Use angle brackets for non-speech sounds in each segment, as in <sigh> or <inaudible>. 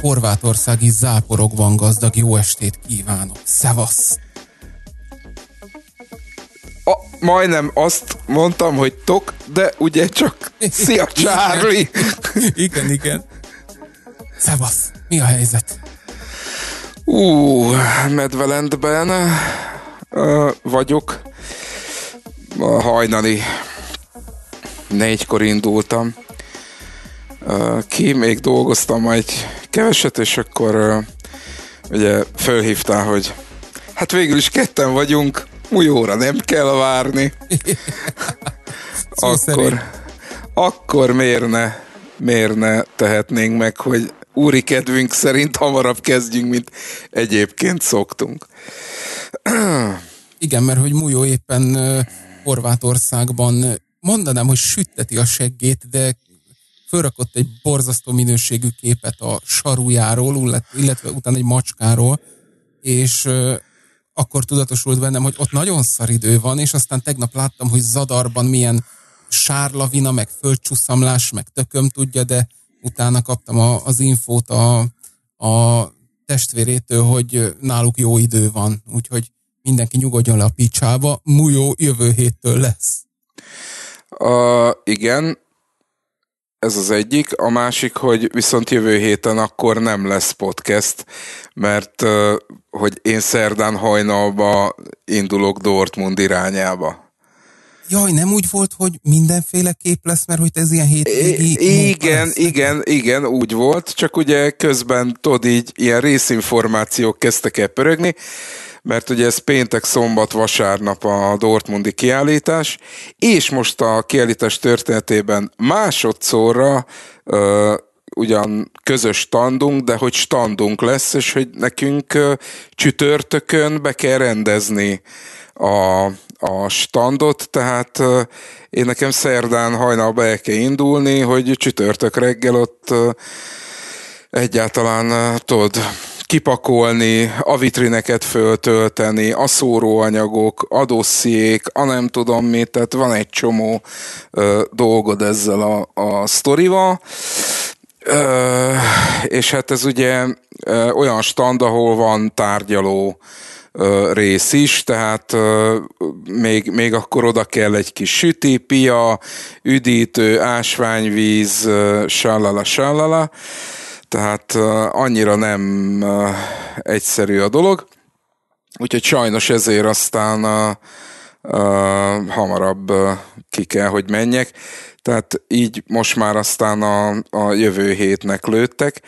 horvátországi záporokban gazdag jó estét kívánok. Szevasz! A, majdnem azt mondtam, hogy tok, de ugye csak <laughs> szia Charlie! igen, igen. Szevasz, mi a helyzet? Ú, Medvelendben vagyok. A hajnali négykor indultam. ki még dolgoztam egy keveset, és akkor ugye fölhívtál, hogy hát végül is ketten vagyunk, új óra nem kell várni. akkor, akkor miért ne, miért ne tehetnénk meg, hogy úri kedvünk szerint hamarabb kezdjünk, mint egyébként szoktunk. Igen, mert hogy Mújó éppen Horvátországban mondanám, hogy sütteti a seggét, de fölrakott egy borzasztó minőségű képet a sarujáról, illetve utána egy macskáról, és akkor tudatosult bennem, hogy ott nagyon szar idő van, és aztán tegnap láttam, hogy Zadarban milyen sárlavina, meg földcsúszamlás, meg tököm tudja, de utána kaptam a, az infót a, a testvérétől, hogy náluk jó idő van, úgyhogy mindenki nyugodjon le a picsába, mújó jövő héttől lesz. Uh, igen, ez az egyik. A másik, hogy viszont jövő héten akkor nem lesz podcast, mert uh, hogy én szerdán hajnalba indulok Dortmund irányába jaj, nem úgy volt, hogy mindenféle kép lesz, mert hogy ez ilyen hétvégi... igen, lesz. igen, igen, úgy volt, csak ugye közben tudod így ilyen részinformációk kezdtek el pörögni, mert ugye ez péntek, szombat, vasárnap a Dortmundi kiállítás, és most a kiállítás történetében másodszorra ö, ugyan közös standunk, de hogy standunk lesz, és hogy nekünk ö, csütörtökön be kell rendezni a, a standot, tehát én nekem szerdán hajnalba el kell indulni, hogy csütörtök reggel ott egyáltalán tudod kipakolni, a vitrineket föltölteni, a szóróanyagok, a dossziék, a nem tudom mit, tehát van egy csomó ö, dolgod ezzel a, a sztorival. Ö, és hát ez ugye ö, olyan stand, ahol van tárgyaló, rész is, tehát még, még akkor oda kell egy kis sütépia, üdítő, ásványvíz, sallala, sallala, tehát annyira nem egyszerű a dolog. Úgyhogy sajnos ezért aztán a, hamarabb ki kell, hogy menjek. Tehát így most már aztán a, a jövő hétnek lőttek.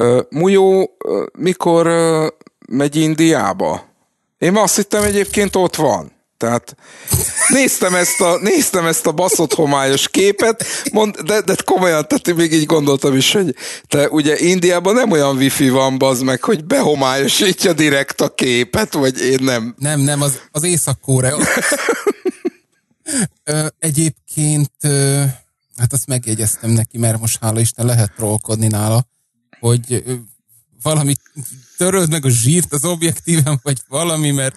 Uh, Mujó, mikor megy Indiába? Én azt hittem egyébként ott van. Tehát néztem ezt a, néztem ezt a baszott homályos képet, mond, de, de komolyan, tehát még így gondoltam is, hogy te ugye Indiában nem olyan wifi van, baz meg, hogy behomályosítja direkt a képet, vagy én nem. Nem, nem, az, az Észak-Korea. <laughs> egyébként, hát azt megjegyeztem neki, mert most hála Isten lehet trollkodni nála, hogy valami töröld meg a zsírt az objektíven, vagy valami, mert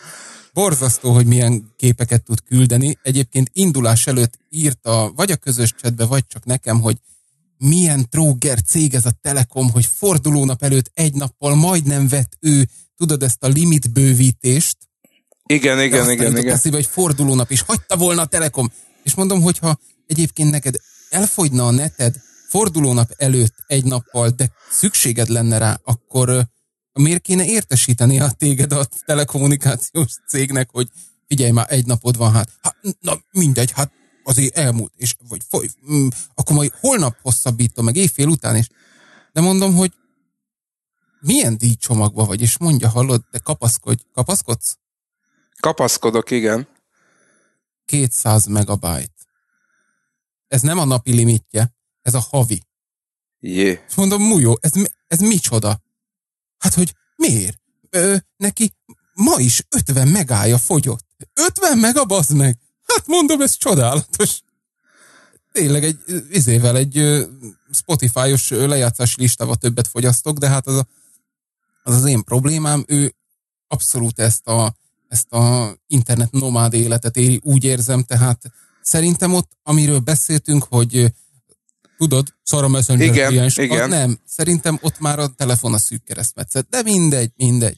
borzasztó, hogy milyen képeket tud küldeni. Egyébként indulás előtt írta, vagy a közös csetbe, vagy csak nekem, hogy milyen tróger cég ez a Telekom, hogy fordulónap előtt egy nappal majdnem vett ő, tudod ezt a limitbővítést. Igen, igen, igen. igen. Eszébe, hogy fordulónap is hagyta volna a Telekom. És mondom, hogyha egyébként neked elfogyna a neted, fordulónap előtt egy nappal, de szükséged lenne rá, akkor miért kéne értesíteni a téged a telekommunikációs cégnek, hogy figyelj már, egy napod van, hát, hát na mindegy, hát azért elmúlt, és vagy foly, mm, akkor majd holnap hosszabbítom, meg éjfél után, és de mondom, hogy milyen díjcsomagban vagy, és mondja, hallod, de kapaszkodj, kapaszkodsz? Kapaszkodok, igen. 200 megabyte. Ez nem a napi limitje ez a havi. Jé. Mondom, Mujó, ez, ez micsoda? Hát, hogy miért? Ö, neki ma is 50 megája fogyott. 50 meg a bazd meg! Hát mondom, ez csodálatos. Tényleg egy, izével egy Spotify-os lejátszás listával többet fogyasztok, de hát az, a, az az én problémám, ő abszolút ezt a, ezt a internet nomád életet éri, úgy érzem, tehát szerintem ott, amiről beszéltünk, hogy Tudod, Sora Messenger igen, sokat. Igen. nem, szerintem ott már a telefon a szűk keresztmetszet, de mindegy, mindegy.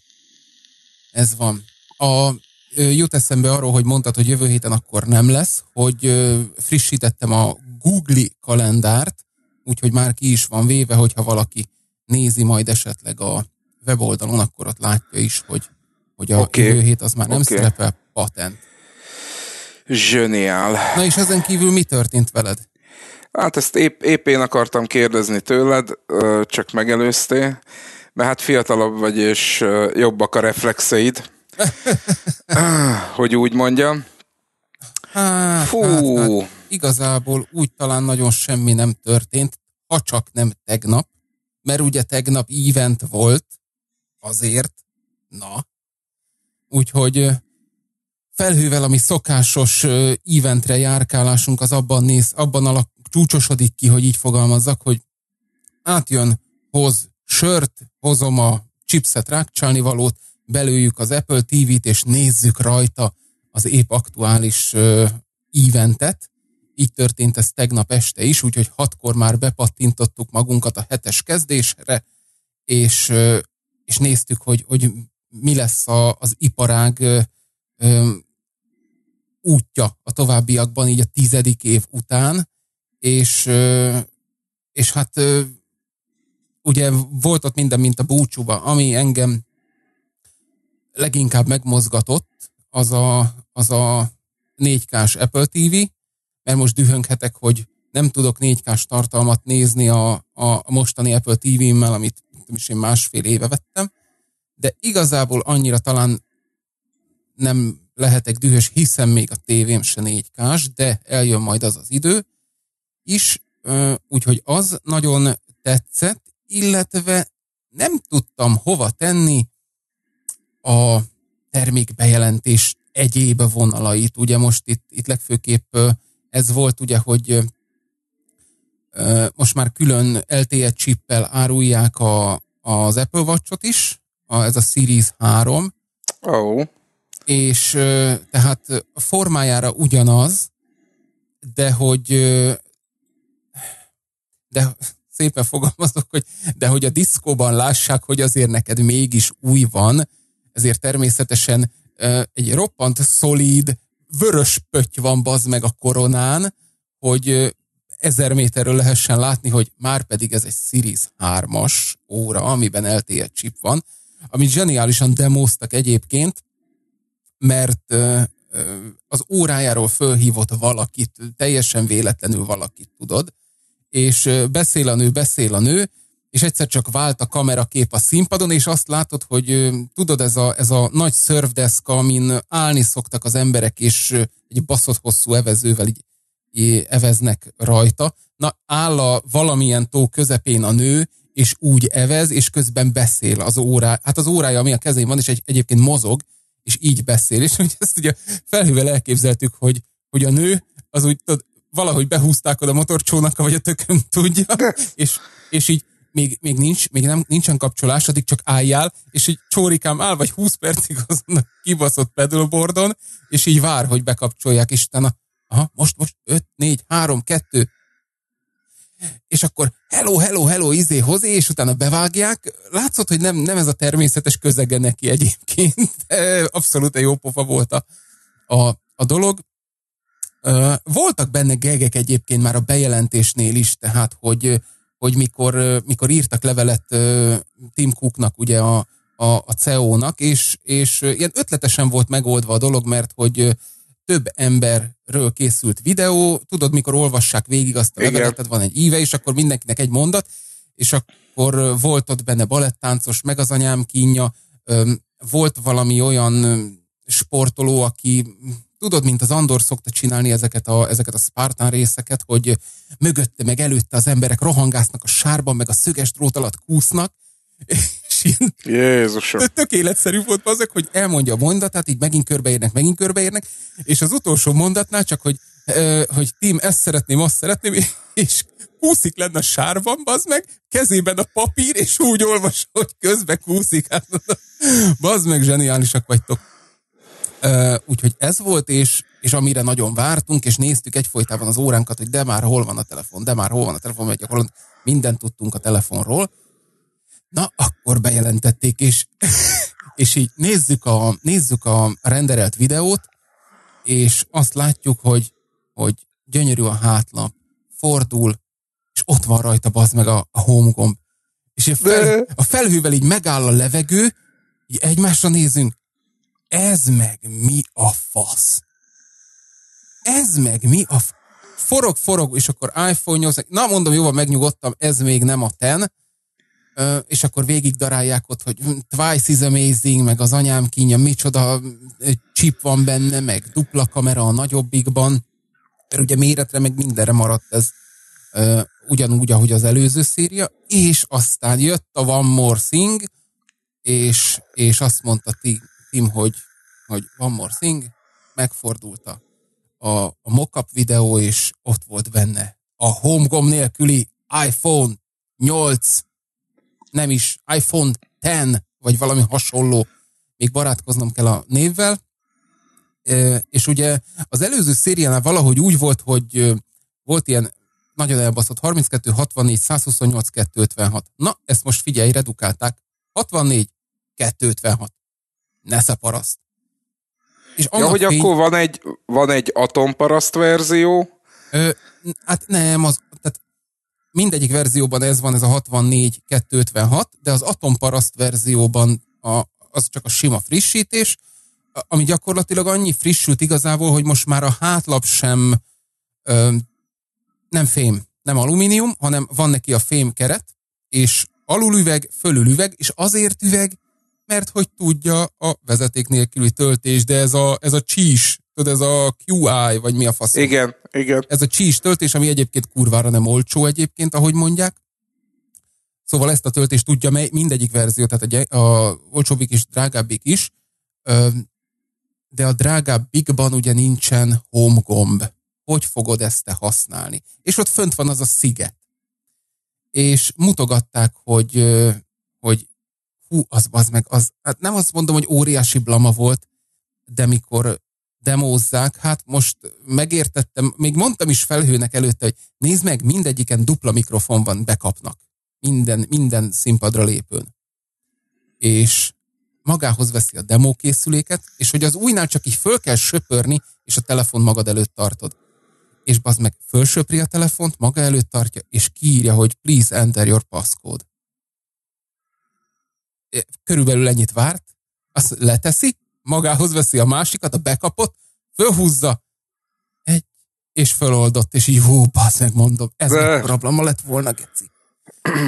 Ez van. A, jut eszembe arról, hogy mondtad, hogy jövő héten akkor nem lesz, hogy frissítettem a Google kalendárt, úgyhogy már ki is van véve, hogyha valaki nézi majd esetleg a weboldalon, akkor ott látja is, hogy, hogy a okay. jövő hét az már nem szerepel patent. Zseniál. Na és ezen kívül mi történt veled? Hát ezt épp, épp én akartam kérdezni tőled, csak megelőztél, mert hát fiatalabb vagy, és jobbak a reflexeid, <laughs> ah, hogy úgy mondjam. Hát, Fú. Hát, hát, igazából úgy talán nagyon semmi nem történt, ha csak nem tegnap, mert ugye tegnap event volt, azért, na. Úgyhogy felhővel, ami szokásos eventre járkálásunk, az abban néz, abban alak, csúcsosodik ki, hogy így fogalmazzak, hogy átjön, hoz sört, hozom a chipset rákcsálni valót, belőjük az Apple TV-t, és nézzük rajta az épp aktuális eventet. Így történt ez tegnap este is, úgyhogy hatkor már bepattintottuk magunkat a hetes kezdésre, és, és néztük, hogy, hogy mi lesz a, az iparág útja a továbbiakban, így a tizedik év után, és, és hát ugye volt ott minden, mint a búcsúba, ami engem leginkább megmozgatott, az a, az a 4K-s Apple TV, mert most dühönghetek, hogy nem tudok 4K-s tartalmat nézni a, a, a mostani Apple TV-mmel, amit nem is én másfél éve vettem, de igazából annyira talán nem lehetek dühös, hiszen még a tévém se 4 k de eljön majd az az idő is, úgyhogy az nagyon tetszett, illetve nem tudtam hova tenni a termékbejelentés egyéb vonalait. Ugye most itt, itt legfőképp ez volt ugye, hogy most már külön LTE csippel árulják a, az Apple Watchot is, a, ez a Series 3. Oh és tehát a formájára ugyanaz, de hogy de szépen fogalmazok, hogy de hogy a diszkóban lássák, hogy azért neked mégis új van, ezért természetesen egy roppant szolíd, vörös pötty van bazd meg a koronán, hogy ezer méterről lehessen látni, hogy már pedig ez egy Series 3-as óra, amiben LTE chip van, amit zseniálisan demoztak egyébként, mert az órájáról fölhívott valakit, teljesen véletlenül valakit, tudod, és beszél a nő, beszél a nő, és egyszer csak vált a kamerakép a színpadon, és azt látod, hogy tudod, ez a, ez a nagy szörvdeszka, amin állni szoktak az emberek, és egy baszott hosszú evezővel így eveznek rajta. Na, áll a valamilyen tó közepén a nő, és úgy evez, és közben beszél az órá. Hát az órája, ami a kezén van, és egy, egyébként mozog, és így beszél, és hogy ezt ugye felhővel elképzeltük, hogy, hogy a nő az úgy tudod, valahogy behúzták oda a motorcsónaka, vagy a tököm tudja, és, és így még, még nincs, még nem, nincsen kapcsolás, addig csak álljál, és így csórikám áll, vagy 20 percig azon a kibaszott pedalboardon, és így vár, hogy bekapcsolják, és utána, aha, most, most, 5, 4, 3, 2, és akkor hello, hello, hello, izé, hozé, és utána bevágják. Látszott, hogy nem, nem ez a természetes közege neki egyébként. Abszolút jó pofa volt a, a, a dolog. Voltak benne gegek egyébként már a bejelentésnél is, tehát, hogy, hogy mikor, mikor írtak levelet Tim Cooknak, ugye a, a, a CEO-nak, és, és ilyen ötletesen volt megoldva a dolog, mert hogy több emberről készült videó, tudod, mikor olvassák végig azt a Tehát van egy íve, és akkor mindenkinek egy mondat, és akkor volt ott benne balettáncos, meg az anyám kínja, volt valami olyan sportoló, aki tudod, mint az Andor szokta csinálni ezeket a, ezeket a Spartan részeket, hogy mögötte meg előtte az emberek rohangásznak a sárban, meg a szöges drót alatt kúsznak, Machine. Jézusom. Tökéletszerű volt azok, hogy elmondja a mondatát, így megint körbeérnek, megint körbeérnek, és az utolsó mondatnál csak, hogy, hogy Tim, ezt szeretném, azt szeretném, <laughs> és kúszik lenne a sárban, bazd meg, kezében a papír, és úgy olvas, hogy közbe kúszik. Hát, <laughs> bazd meg, zseniálisak vagytok. Uh, úgyhogy ez volt, és, és amire nagyon vártunk, és néztük egyfolytában az óránkat, hogy de már hol van a telefon, de már hol van a telefon, mert gyakorlatilag mindent tudtunk a telefonról, na akkor bejelentették, és, és így nézzük a, nézzük a renderelt videót, és azt látjuk, hogy, hogy gyönyörű a hátlap, fordul, és ott van rajta bazd meg a, a home gomb. És a, fel, a felhővel így megáll a levegő, így egymásra nézünk, ez meg mi a fasz? Ez meg mi a f... Forog, forog, és akkor iPhone 8, na mondom, jóval megnyugodtam, ez még nem a ten, és akkor végig darálják ott, hogy Twice is amazing, meg az anyám kínja, micsoda chip van benne, meg dupla kamera a nagyobbikban, mert ugye méretre meg mindenre maradt ez ugyanúgy, ahogy az előző széria, és aztán jött a One More Thing, és, és azt mondta Tim, hogy, hogy One More Thing, megfordult a, a, mockup videó, és ott volt benne a gomb nélküli iPhone 8 nem is iPhone 10, vagy valami hasonló, még barátkoznom kell a névvel. És ugye az előző szériánál valahogy úgy volt, hogy volt ilyen nagyon elbaszott 32, 64, 128, 256. Na, ezt most figyelj, redukálták. 64, 256. Ne paraszt. És ja, hogy fény... akkor van egy, van egy atomparaszt verzió? Ö, hát nem, az mindegyik verzióban ez van, ez a 64-256, de az atomparaszt verzióban a, az csak a sima frissítés, ami gyakorlatilag annyi frissült igazából, hogy most már a hátlap sem ö, nem fém, nem alumínium, hanem van neki a fém keret, és alul üveg, fölül üveg, és azért üveg, mert hogy tudja a vezeték nélküli töltés, de ez a, ez a csís tudod, ez a QI, vagy mi a fasz. Igen, igen. Ez a csís töltés, ami egyébként kurvára nem olcsó egyébként, ahogy mondják. Szóval ezt a töltést tudja mely, mindegyik verzió, tehát a, a olcsóbbik is, drágábbik is, de a drágábbikban ugye nincsen home gomb. Hogy fogod ezt te használni? És ott fönt van az a sziget. És mutogatták, hogy, hogy hú, az, az meg, az, hát nem azt mondom, hogy óriási blama volt, de mikor demózzák, hát most megértettem, még mondtam is felhőnek előtte, hogy nézd meg, mindegyiken dupla mikrofon van, bekapnak. Minden, minden színpadra lépőn. És magához veszi a demókészüléket, és hogy az újnál csak így föl kell söpörni, és a telefon magad előtt tartod. És bazd meg, fölsöpri a telefont, maga előtt tartja, és kiírja, hogy please enter your passcode. Körülbelül ennyit várt, azt leteszi, magához veszi a másikat, a bekapot, fölhúzza, egy, és föloldott, és így hú, meg mondom, ez probléma lett volna, geci.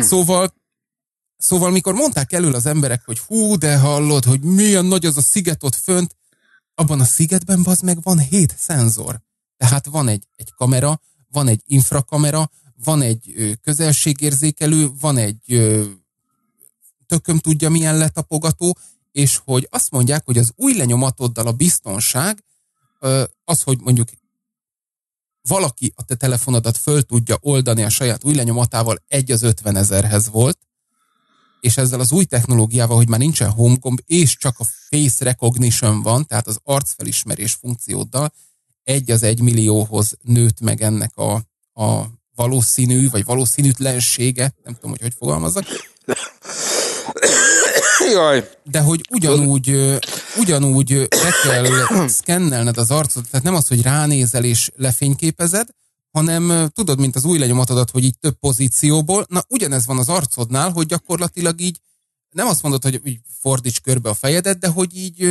Szóval Szóval, mikor mondták elő az emberek, hogy hú, de hallod, hogy milyen nagy az a sziget ott fönt, abban a szigetben az meg van hét szenzor. Tehát van egy, egy kamera, van egy infrakamera, van egy ö, közelségérzékelő, van egy ö, tököm tudja milyen letapogató, és hogy azt mondják, hogy az új lenyomatoddal a biztonság az, hogy mondjuk valaki a te telefonodat föl tudja oldani a saját új lenyomatával, egy az 50 ezerhez volt, és ezzel az új technológiával, hogy már nincsen homegomb, és csak a face recognition van, tehát az arcfelismerés funkcióddal, egy az egy millióhoz nőtt meg ennek a, a valószínű, vagy valószínűtlensége, nem tudom, hogy hogy fogalmazzak. <coughs> <laughs> Jaj. De hogy ugyanúgy, ugyanúgy le kell <coughs> szkennelned az arcot, tehát nem az, hogy ránézel és lefényképezed, hanem tudod, mint az új lenyomatodat, hogy így több pozícióból, na ugyanez van az arcodnál, hogy gyakorlatilag így nem azt mondod, hogy így fordíts körbe a fejedet, de hogy így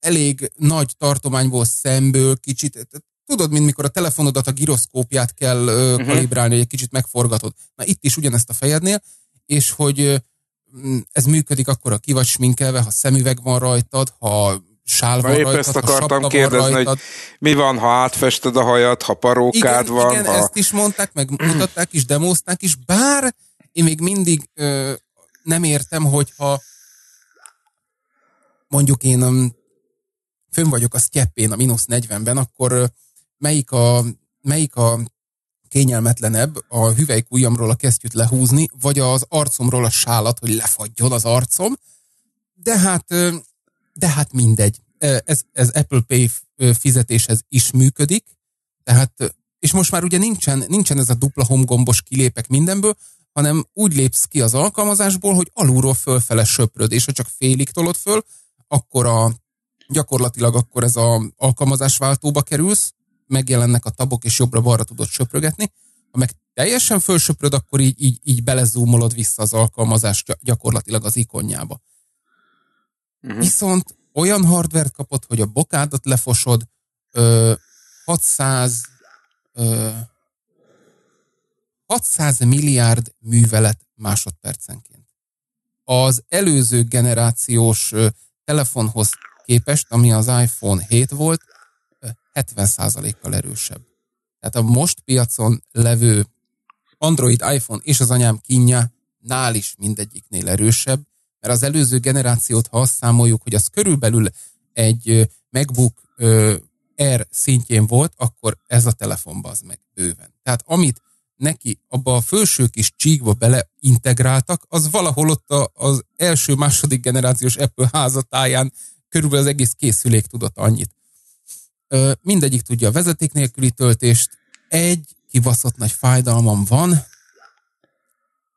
elég nagy tartományból szemből kicsit, tudod, mint mikor a telefonodat, a giroszkópját kell mhm. kalibrálni, hogy egy kicsit megforgatod. Na itt is ugyanezt a fejednél, és hogy Mm, ez működik akkor, ha ki vagy sminkelve, ha szemüveg van rajtad, ha sál van rajtad, ezt akartam kérdezni, rajtad. hogy mi van, ha átfested a hajat, ha parókád igen, van. Igen, ha... ezt is mondták, meg <clears throat> mutatták is, demozták is, bár én még mindig ö, nem értem, hogyha mondjuk én um, fönn vagyok a sztyeppén a mínusz 40-ben, akkor melyik a, melyik a kényelmetlenebb a ujjamról a kesztyűt lehúzni, vagy az arcomról a sálat, hogy lefagyjon az arcom. De hát, de hát mindegy. Ez, ez Apple Pay fizetéshez is működik, tehát, és most már ugye nincsen, nincsen ez a dupla homgombos kilépek mindenből, hanem úgy lépsz ki az alkalmazásból, hogy alulról fölfele söpröd, és ha csak félig tolod föl, akkor a, gyakorlatilag akkor ez a alkalmazásváltóba kerülsz, megjelennek a tabok, és jobbra-balra tudod söprögetni. Ha meg teljesen fölsöpröd, akkor így, így, így belezúmolod vissza az alkalmazást gyakorlatilag az ikonjába. Uh-huh. Viszont olyan hardvert kapod, hogy a bokádat lefosod, ö, 600 ö, 600 milliárd művelet másodpercenként. Az előző generációs telefonhoz képest, ami az iPhone 7 volt, 70%-kal erősebb. Tehát a most piacon levő Android, iPhone és az anyám kínja nál is mindegyiknél erősebb, mert az előző generációt, ha azt számoljuk, hogy az körülbelül egy MacBook R szintjén volt, akkor ez a telefon az meg bőven. Tehát amit neki abba a felső kis csíkba bele integráltak, az valahol ott a, az első-második generációs Apple házatáján körülbelül az egész készülék tudott annyit mindegyik tudja a vezeték nélküli töltést, egy kivaszott nagy fájdalmam van,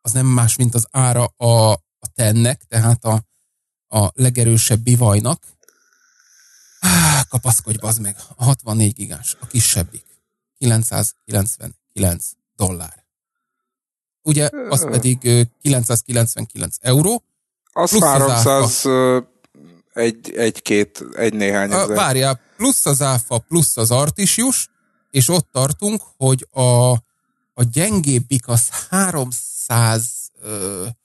az nem más, mint az ára a, a tennek, tehát a, a legerősebb bivajnak. Ah, kapaszkodj, bazd meg, a 64 gigás, a kisebbik, 999 dollár. Ugye, az pedig 999 euró. Az 300 egy, egy-két, egy néhány ezer. Várjál, plusz az áfa, plusz az artisius, és ott tartunk, hogy a, a gyengébbik az 360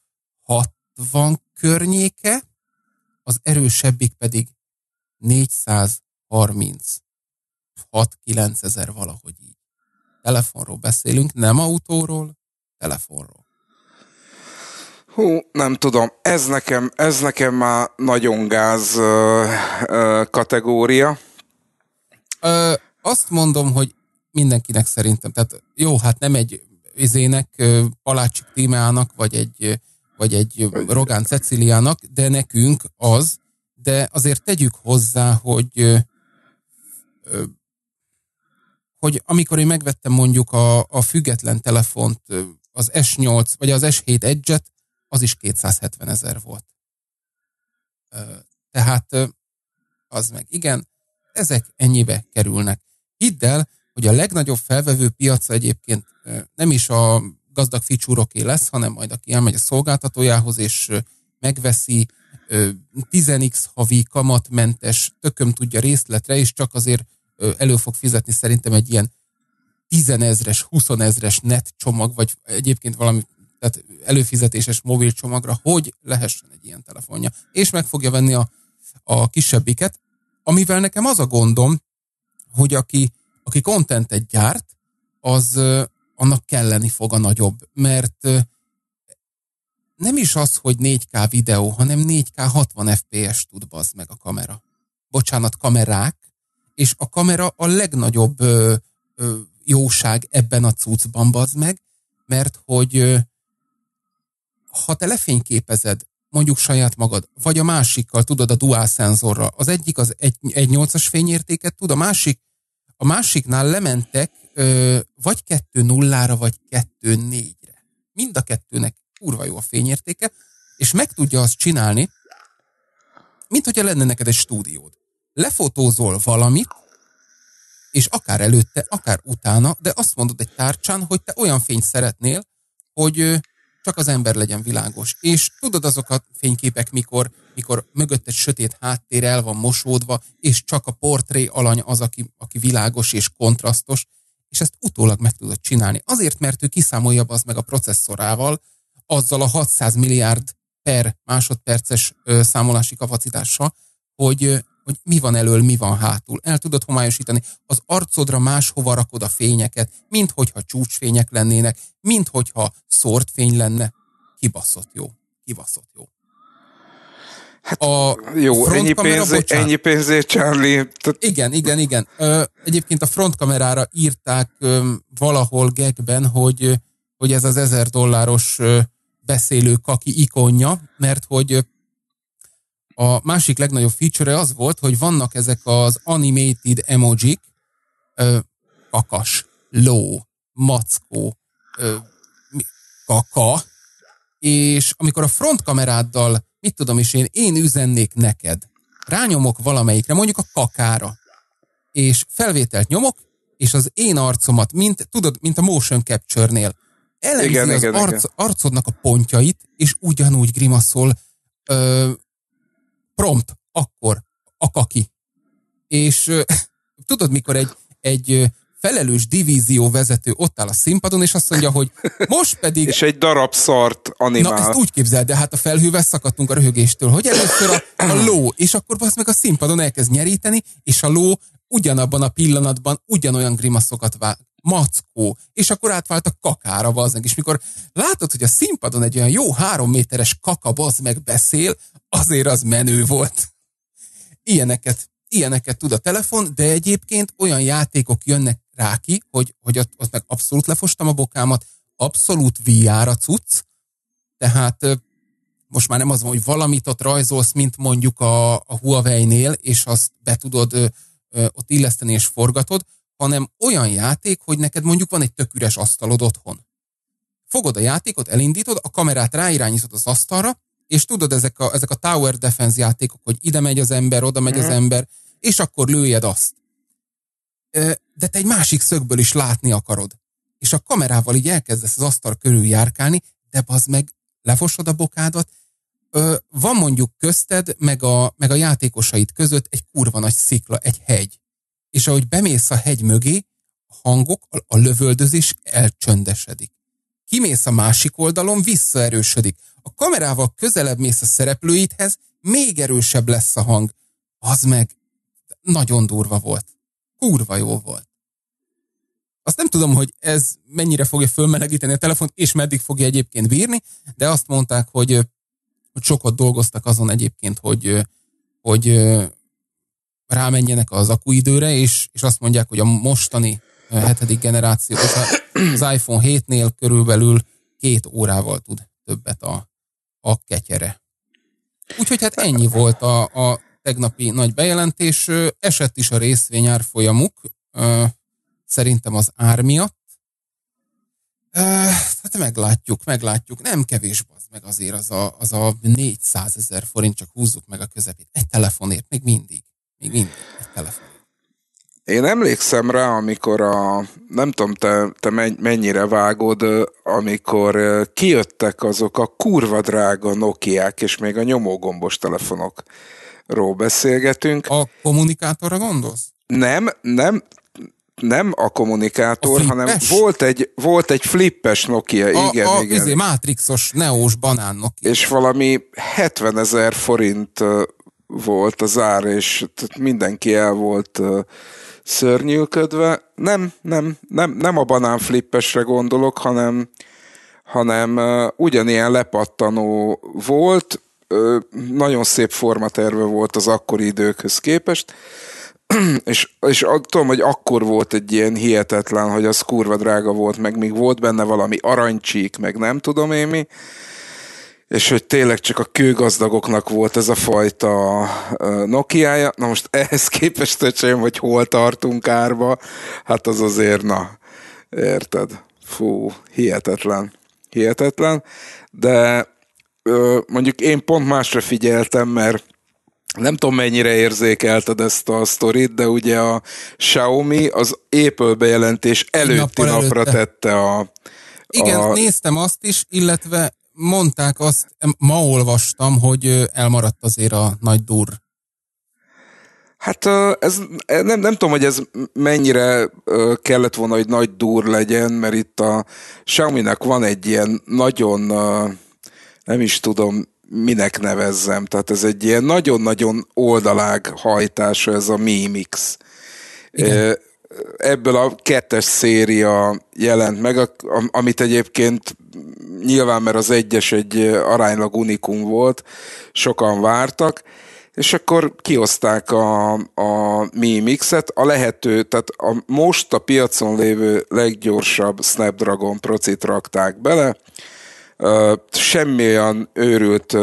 környéke, az erősebbik pedig 436 6 ezer valahogy így. Telefonról beszélünk, nem autóról, telefonról. Hú, nem tudom, ez nekem, ez nekem már nagyon gáz ö, ö, kategória. Ö, azt mondom, hogy mindenkinek szerintem. Tehát jó, hát nem egy izének, Palácsik Tímeának, vagy egy, vagy egy Rogán Ceciliának, de nekünk az, de azért tegyük hozzá, hogy hogy amikor én megvettem mondjuk a, a független telefont, az S8, vagy az S7 Edge-et, az is 270 ezer volt. Tehát az meg igen, ezek ennyibe kerülnek. Hidd el, hogy a legnagyobb felvevő piaca egyébként nem is a gazdag ficsúroké lesz, hanem majd aki elmegy a szolgáltatójához és megveszi 10x havi kamatmentes, tököm tudja részletre, és csak azért elő fog fizetni szerintem egy ilyen 10 ezres, 20 ezres net csomag, vagy egyébként valami tehát előfizetéses mobil csomagra, hogy lehessen egy ilyen telefonja. És meg fogja venni a, a kisebbiket, Amivel nekem az a gondom, hogy aki, aki kontentet gyárt, az annak kelleni fog a nagyobb, mert nem is az, hogy 4K videó, hanem 4K 60 FPS tud bazd meg a kamera. Bocsánat, kamerák, és a kamera a legnagyobb ö, ö, jóság ebben a cuccban bazd meg, mert hogy ö, ha te lefényképezed mondjuk saját magad, vagy a másikkal, tudod, a dual szenzorra. Az egyik az egy, egy 8-as fényértéket tud, a másik, a másiknál lementek ö, vagy 2 0 vagy 2 4 -re. Mind a kettőnek kurva jó a fényértéke, és meg tudja azt csinálni, mint hogyha lenne neked egy stúdiód. Lefotózol valamit, és akár előtte, akár utána, de azt mondod egy tárcsán, hogy te olyan fényt szeretnél, hogy csak az ember legyen világos. És tudod azokat fényképek, mikor, mikor mögött egy sötét háttér el van mosódva, és csak a portré alany az, aki, aki világos és kontrasztos, és ezt utólag meg tudod csinálni. Azért, mert ő kiszámolja az meg a processzorával, azzal a 600 milliárd per másodperces ö, számolási kapacitással, hogy hogy mi van elől, mi van hátul. El tudod homályosítani. Az arcodra máshova rakod a fényeket, mint hogyha csúcsfények lennének, mint hogyha szórt fény lenne. Kibaszott jó. Kibaszott jó. Hát a jó, ennyi, pénz, ennyi pénzért, Charlie. Tehát... Igen, igen, igen. Ö, egyébként a frontkamerára írták ö, valahol gegben, hogy hogy ez az ezer dolláros beszélő kaki ikonja, mert hogy a másik legnagyobb feature az volt, hogy vannak ezek az animated emojik, kakas, ló, mackó, kaka, és amikor a frontkameráddal, mit tudom is én, én üzennék neked, rányomok valamelyikre, mondjuk a kakára, és felvételt nyomok, és az én arcomat, mint, tudod, mint a motion capture-nél, elemzi igen, az igen, arc, igen. arcodnak a pontjait, és ugyanúgy grimaszol, prompt, akkor, akaki. És euh, <laughs> tudod, mikor egy, egy felelős divízió vezető ott áll a színpadon, és azt mondja, hogy most pedig... és egy darab szart animál. Na, ezt úgy képzel, de hát a felhővel szakadtunk a röhögéstől, hogy először a, a hmm. ló, és akkor az meg a színpadon elkezd nyeríteni, és a ló ugyanabban a pillanatban ugyanolyan grimaszokat vág, mackó, és akkor a kakára meg. és mikor látod, hogy a színpadon egy olyan jó három méteres kaka bazd meg beszél, azért az menő volt. Ilyeneket, ilyeneket tud a telefon, de egyébként olyan játékok jönnek rá ki, hogy, hogy ott, ott meg abszolút lefostam a bokámat, abszolút VR a cucc, tehát most már nem az van, hogy valamit ott rajzolsz, mint mondjuk a, a Huawei-nél, és azt be tudod ö, ö, ott illeszteni és forgatod, hanem olyan játék, hogy neked mondjuk van egy tök üres asztalod otthon. Fogod a játékot, elindítod, a kamerát ráirányítod az asztalra, és tudod, ezek a, ezek a tower defense játékok, hogy ide megy az ember, oda megy az mhm. ember, és akkor lőjed azt. De te egy másik szögből is látni akarod. És a kamerával így elkezdesz az asztal körül járkálni, de az meg, lefosod a bokádat, van mondjuk közted, meg a, meg a játékosaid között egy kurva nagy szikla, egy hegy és ahogy bemész a hegy mögé, a hangok, a lövöldözés elcsöndesedik. Kimész a másik oldalon, visszaerősödik. A kamerával közelebb mész a szereplőidhez, még erősebb lesz a hang. Az meg nagyon durva volt. Kurva jó volt. Azt nem tudom, hogy ez mennyire fogja fölmelegíteni a telefont, és meddig fogja egyébként bírni, de azt mondták, hogy, hogy sokat dolgoztak azon egyébként, hogy, hogy, rámenjenek az akuidőre, és, és azt mondják, hogy a mostani eh, hetedik generáció, az iPhone 7-nél körülbelül két órával tud többet a, a ketyere. Úgyhogy hát ennyi volt a, a tegnapi nagy bejelentés. Esett is a részvényár folyamuk, szerintem az ár miatt. Hát meglátjuk, meglátjuk. Nem kevés az meg azért az a, az a 400 ezer forint, csak húzzuk meg a közepét. Egy telefonért még mindig. Még mind. Telefon. Én emlékszem rá, amikor a, nem tudom, te, te mennyire vágod, amikor kijöttek azok a kurva drága Nokiák, és még a nyomógombos telefonokról beszélgetünk. A kommunikátorra gondolsz? Nem, nem, nem a kommunikátor, a hanem volt egy, volt egy flippes Nokia, a, igen, a, igen. A izé, matrixos, neós banán Nokia. És valami 70 ezer forint volt az ár, és mindenki el volt szörnyűködve. Nem, nem, nem, nem a banánflippesre gondolok, hanem, hanem ugyanilyen lepattanó volt, nagyon szép formaterve volt az akkori időkhöz képest, <clears throat> és, és tudom, hogy akkor volt egy ilyen hihetetlen, hogy az kurva drága volt, meg még volt benne valami aranycsík, meg nem tudom én mi, és hogy tényleg csak a kőgazdagoknak volt ez a fajta Nokia-ja. Na most ehhez képest, öcsém, hogy hol tartunk árba, hát az azért, na, érted? Fú, hihetetlen. Hihetetlen, de mondjuk én pont másra figyeltem, mert nem tudom, mennyire érzékelted ezt a sztorit, de ugye a Xiaomi az Apple bejelentés előtti Nappal napra előtte. tette a, igen, a... néztem azt is, illetve mondták azt, ma olvastam, hogy elmaradt azért a nagy dur. Hát ez, nem, nem tudom, hogy ez mennyire kellett volna, hogy nagy dur legyen, mert itt a xiaomi van egy ilyen nagyon, nem is tudom, minek nevezzem, tehát ez egy ilyen nagyon-nagyon oldalág hajtása, ez a Mi Mix. Igen ebből a kettes széria jelent meg, amit egyébként nyilván, mert az egyes egy aránylag unikum volt, sokan vártak, és akkor kihozták a, a Mi Mixet, a lehető, tehát a most a piacon lévő leggyorsabb Snapdragon procit rakták bele, semmi olyan őrült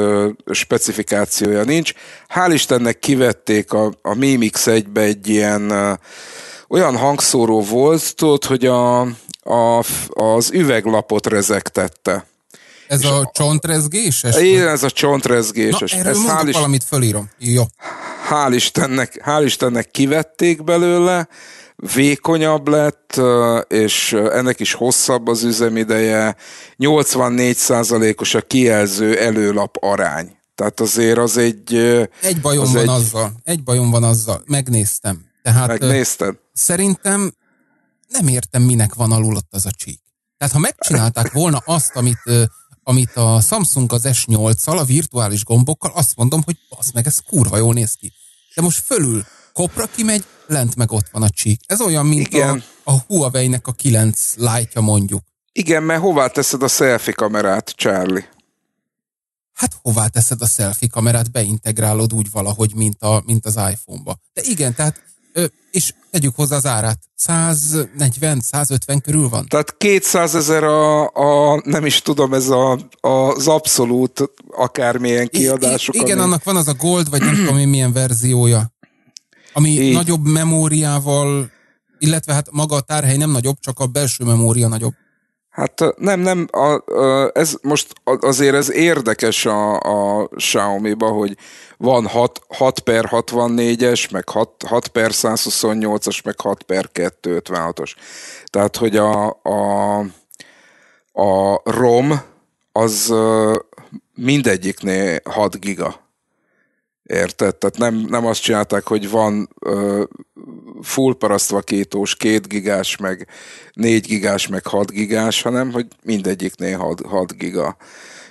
specifikációja nincs. Hál' Istennek kivették a, a Mi Mix 1-be egy ilyen olyan hangszóró volt, tudod, hogy a, a, az üveglapot rezegtette. Ez a, a csontrezgéses? Igen, ez a csontrezgéses. Na, erről ez mondok is... valamit, fölírom. Jó. Hál' Istennek, hál' Istennek kivették belőle, vékonyabb lett, és ennek is hosszabb az üzemideje, 84%-os a kijelző előlap arány. Tehát azért az egy... Egy bajom az van egy... azzal, egy bajom van azzal, megnéztem. Tehát Megnézted? szerintem nem értem, minek van alul ott az a csík. Tehát ha megcsinálták volna azt, amit, amit a Samsung az S8-al, a virtuális gombokkal, azt mondom, hogy az meg, ez kurva jól néz ki. De most fölül kopra kimegy, lent meg ott van a csík. Ez olyan, mint Igen. a, a Huawei-nek a 9 lightja mondjuk. Igen, mert hová teszed a selfie kamerát, Charlie? Hát hová teszed a selfie kamerát, beintegrálod úgy valahogy, mint, a, mint az iPhone-ba. De igen, tehát és tegyük hozzá az árát. 140-150 körül van. Tehát 200 ezer a, a, nem is tudom, ez a, a, az abszolút akármilyen kiadások. I, igen, ami... annak van az a gold, vagy nem tudom én milyen verziója. Ami Így. nagyobb memóriával, illetve hát maga a tárhely nem nagyobb, csak a belső memória nagyobb. Hát nem, nem, a, a, ez most azért ez érdekes a, a Xiaomi-ba, hogy van 6, 6 per 64-es, meg 6, 6 per 128-as, meg 6 per 256-os. Tehát, hogy a, a, a ROM az mindegyiknél 6 giga. Érted? Tehát nem, nem azt csinálták, hogy van ö, full parasztva kétós, két gigás, meg négy gigás, meg hat gigás, hanem hogy mindegyiknél hat, hat giga.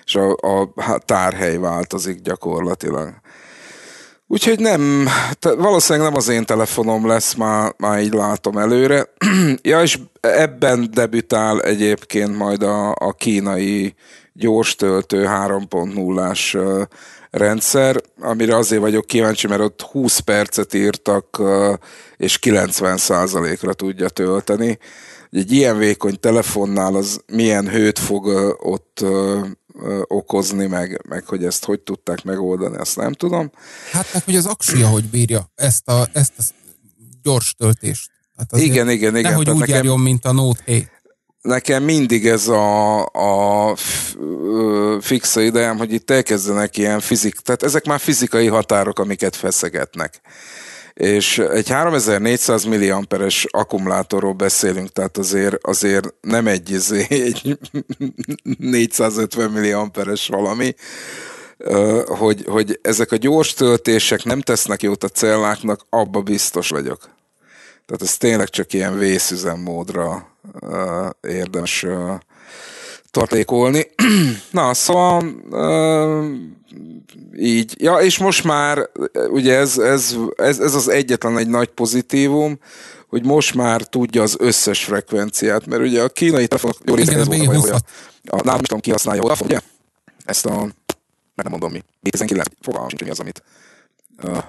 És a, a tárhely változik gyakorlatilag. Úgyhogy nem, tehát valószínűleg nem az én telefonom lesz, már, már így látom előre. <clears throat> ja, és ebben debütál egyébként majd a, a kínai gyors töltő 3.0-as rendszer, amire azért vagyok kíváncsi, mert ott 20 percet írtak, és 90%-ra tudja tölteni. Egy ilyen vékony telefonnál az milyen hőt fog ott okozni, meg, meg hogy ezt hogy tudták megoldani, azt nem tudom. Hát meg, hogy az aksia <clears throat> hogy bírja ezt a, ezt a gyors töltést. Hát igen, igen, igen. Nehogy úgy nekem... járjon, mint a Note 7 nekem mindig ez a, a fixa idejem, hogy itt elkezdenek ilyen fizik, tehát ezek már fizikai határok, amiket feszegetnek. És egy 3400 milliamperes akkumulátorról beszélünk, tehát azért, azért nem egy, izé, egy 450 milliamperes valami, hogy, hogy ezek a gyors töltések nem tesznek jót a celláknak, abba biztos vagyok. Tehát ez tényleg csak ilyen vészüzemmódra érdemes tartékolni. <clears throat> Na, szóval így. Ja, és most már ugye ez, ez, ez, ez az egyetlen egy nagy pozitívum, hogy most már tudja az összes frekvenciát, mert ugye a kínai telefonok jó részén ez volt, hogy a, nálam is tudom, ki oda, ugye? Ezt a, meg nem mondom mi, 19, fogalmam sincs, mi az, amit uh,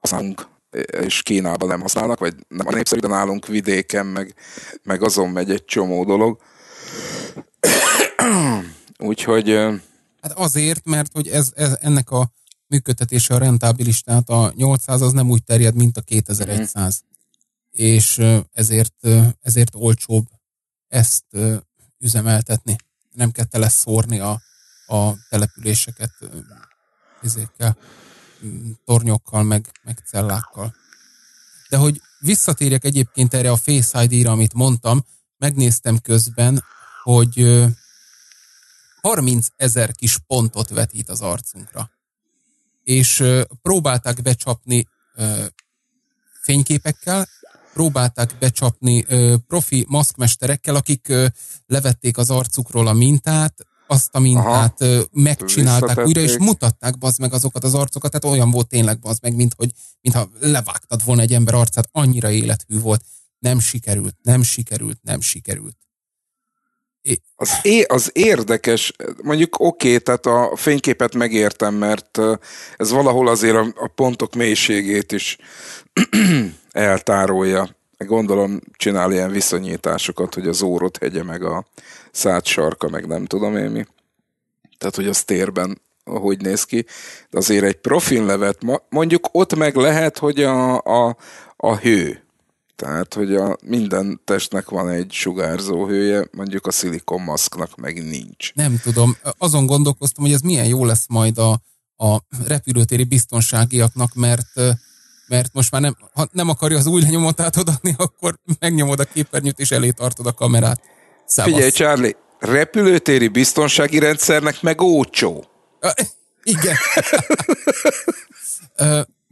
használunk és Kínában nem használnak, vagy nem a népszerű, de nálunk vidéken, meg, meg azon megy egy csomó dolog. <coughs> Úgyhogy... Hát azért, mert hogy ez, ez ennek a működtetése a rentábilis, tehát a 800 az nem úgy terjed, mint a 2100. Mm. És ezért, ezért olcsóbb ezt üzemeltetni. Nem kell teleszórni a, a településeket ezékkel tornyokkal, meg, meg cellákkal. De hogy visszatérjek egyébként erre a Face ID-ra, amit mondtam, megnéztem közben, hogy 30 ezer kis pontot vetít az arcunkra. És próbálták becsapni fényképekkel, próbálták becsapni profi maszkmesterekkel, akik levették az arcukról a mintát, azt a mintát Aha, megcsinálták újra, és mutatták bazd meg azokat az arcokat, tehát olyan volt tényleg bazd meg, mint hogy, mintha levágtad volna egy ember arcát, annyira élethű volt. Nem sikerült, nem sikerült, nem sikerült. É. Az, é, az érdekes, mondjuk oké, okay, tehát a fényképet megértem, mert ez valahol azért a, a pontok mélységét is <clears throat> eltárolja. Gondolom csinál ilyen viszonyításokat, hogy az órot hegye meg a szád sarka, meg nem tudom én mi. Tehát, hogy az térben hogy néz ki. De azért egy levet, mondjuk ott meg lehet, hogy a, a, a hő. Tehát, hogy a minden testnek van egy sugárzó hője, mondjuk a szilikonmaszknak meg nincs. Nem tudom, azon gondolkoztam, hogy ez milyen jó lesz majd a, a repülőtéri biztonságiaknak, mert mert most már nem, ha nem akarja az új lenyomatát adni, <laughs> akkor megnyomod a képernyőt és elé tartod a kamerát. Szevasz. Figyelj, Charlie, repülőtéri biztonsági rendszernek meg ócsó. Igen.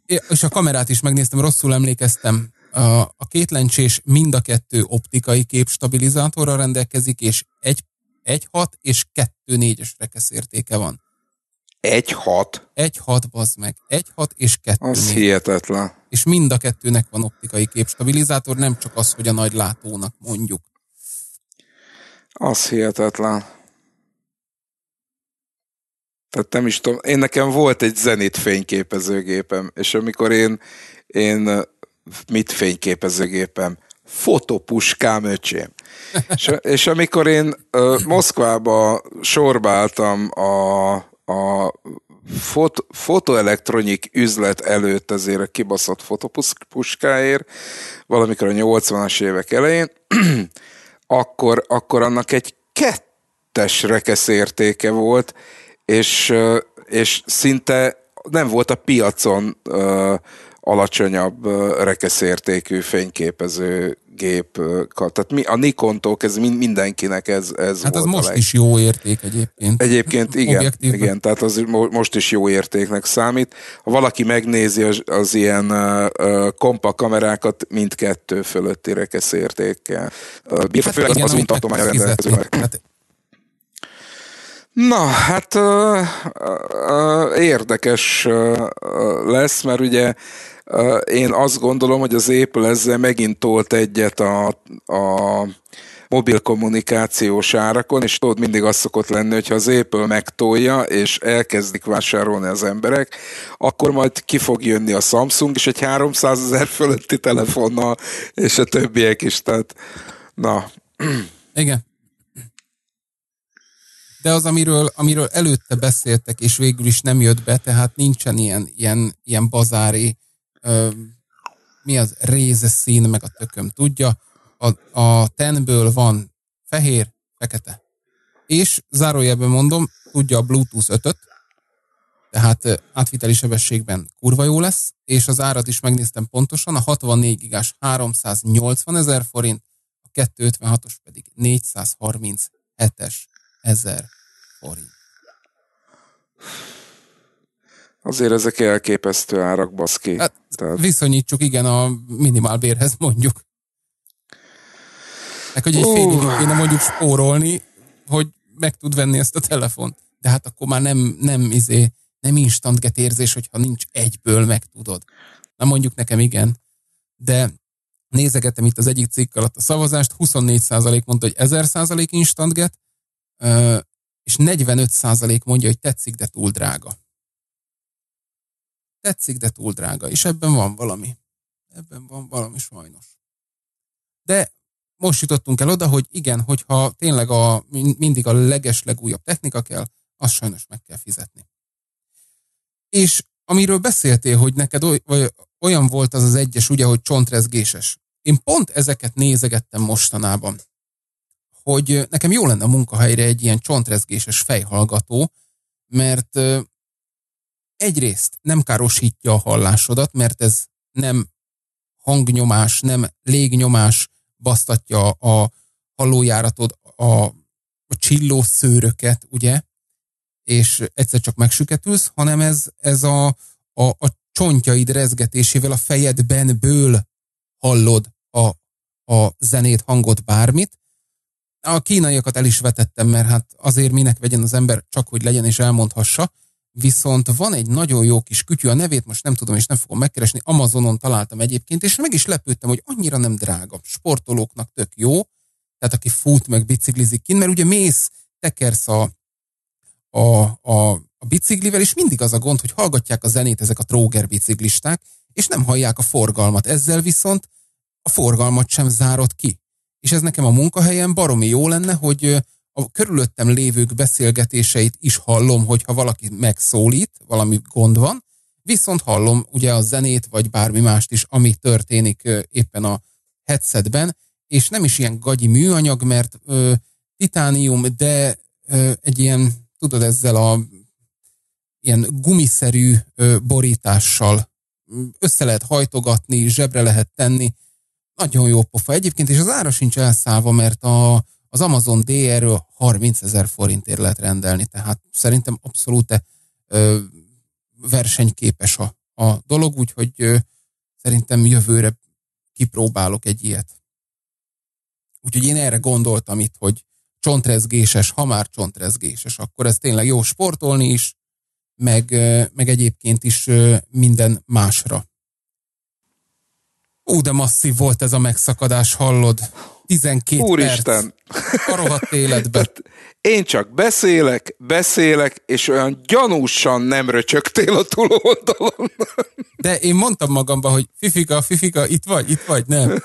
és a kamerát is megnéztem, rosszul emlékeztem. A két lencsés mind a kettő optikai képstabilizátorra rendelkezik, és egy, egy hat és kettő négyes rekeszértéke van. Egy hat? Egy hat, bazd meg. Egy hat és kettő Az négy. hihetetlen. És mind a kettőnek van optikai képstabilizátor, nem csak az, hogy a nagy látónak mondjuk. Az hihetetlen. Tehát nem is tudom, én nekem volt egy zenit fényképezőgépem, és amikor én, én mit fényképezőgépem? Fotopuskám, öcsém. és, és amikor én uh, Moszkvába sorbáltam a, a fot, fotoelektronik üzlet előtt ezért a kibaszott fotopuskáért, valamikor a 80-as évek elején, akkor, akkor annak egy kettes rekesz értéke volt, és, és szinte nem volt a piacon alacsonyabb rekeszértékű fényképező gép, tehát mi, a Nikontól ez mindenkinek ez, ez Hát volt ez most leg... is jó érték egyébként. Egyébként igen, igen, tehát az most is jó értéknek számít. Ha valaki megnézi az, az ilyen uh, kompa kamerákat, mindkettő fölötti rekeszértékkel. Uh, hát, főleg az untatom a hát- Na, hát uh, uh, ö, érdekes lesz, mert ugye én azt gondolom, hogy az Apple ezzel megint tolt egyet a, a mobil kommunikációs árakon, és tudod, mindig az szokott lenni, hogyha az Apple megtolja, és elkezdik vásárolni az emberek, akkor majd ki fog jönni a Samsung, és egy 300 ezer fölötti telefonnal, és a többiek is, tehát na. Igen. De az, amiről, amiről előtte beszéltek, és végül is nem jött be, tehát nincsen ilyen, ilyen, ilyen bazári ö, mi az szín meg a tököm tudja. A, a tenből van fehér, fekete. És zárójelben mondom, tudja a Bluetooth 5-öt, tehát átviteli sebességben kurva jó lesz, és az árat is megnéztem pontosan, a 64 gigás 380 ezer forint, a 256-os pedig 437 ezer forint. Azért ezek elképesztő árak, baszki. Hát, Tehát... Viszonyítsuk, igen, a bérhez mondjuk. Meg hogy egy uh. fél időt kéne hát. mondjuk spórolni, hogy meg tud venni ezt a telefont. De hát akkor már nem, nem izé, nem get érzés, hogyha nincs egyből meg tudod. Na mondjuk nekem igen. De nézegetem itt az egyik cikk alatt a szavazást, 24% mondta, hogy 1000% get, és 45% mondja, hogy tetszik, de túl drága. Tetszik, de túl drága. És ebben van valami. Ebben van valami sajnos. De most jutottunk el oda, hogy igen, hogyha tényleg a, mindig a legújabb technika kell, azt sajnos meg kell fizetni. És amiről beszéltél, hogy neked olyan volt az az egyes, ugye, hogy csontrezgéses. Én pont ezeket nézegettem mostanában, hogy nekem jó lenne a munkahelyre egy ilyen csontrezgéses fejhallgató, mert egyrészt nem károsítja a hallásodat, mert ez nem hangnyomás, nem légnyomás basztatja a hallójáratod, a, a csillószőröket, ugye? És egyszer csak megsüketülsz, hanem ez, ez a, a, a csontjaid rezgetésével a fejedben ből hallod a, a zenét, hangot, bármit. A kínaiakat el is vetettem, mert hát azért minek vegyen az ember, csak hogy legyen és elmondhassa viszont van egy nagyon jó kis kütyű, a nevét most nem tudom és nem fogom megkeresni, Amazonon találtam egyébként, és meg is lepődtem, hogy annyira nem drága. Sportolóknak tök jó, tehát aki fut, meg biciklizik kint, mert ugye mész, tekersz a, a, a, a biciklivel, és mindig az a gond, hogy hallgatják a zenét ezek a tróger biciklisták, és nem hallják a forgalmat. Ezzel viszont a forgalmat sem zárod ki. És ez nekem a munkahelyen baromi jó lenne, hogy a körülöttem lévők beszélgetéseit is hallom, hogyha valaki megszólít, valami gond van, viszont hallom ugye a zenét, vagy bármi mást is, ami történik éppen a headsetben, és nem is ilyen gagyi műanyag, mert ö, titánium, de ö, egy ilyen, tudod, ezzel a ilyen gumiszerű ö, borítással össze lehet hajtogatni, zsebre lehet tenni, nagyon jó pofa egyébként, és az ára sincs elszállva, mert a, az Amazon DR-ről 30 ezer forintért lehet rendelni, tehát szerintem abszolút ö, versenyképes a, a dolog, úgyhogy ö, szerintem jövőre kipróbálok egy ilyet. Úgyhogy én erre gondoltam itt, hogy csontrezgéses, ha már csontrezgéses, akkor ez tényleg jó sportolni is, meg, meg egyébként is minden másra. Ú, de masszív volt ez a megszakadás, hallod? 12 Úristen. perc a rohadt Én csak beszélek, beszélek, és olyan gyanúsan nem röcsögtél a túloldalon. De én mondtam magamban, hogy Fifika, Fifika, itt vagy, itt vagy, nem.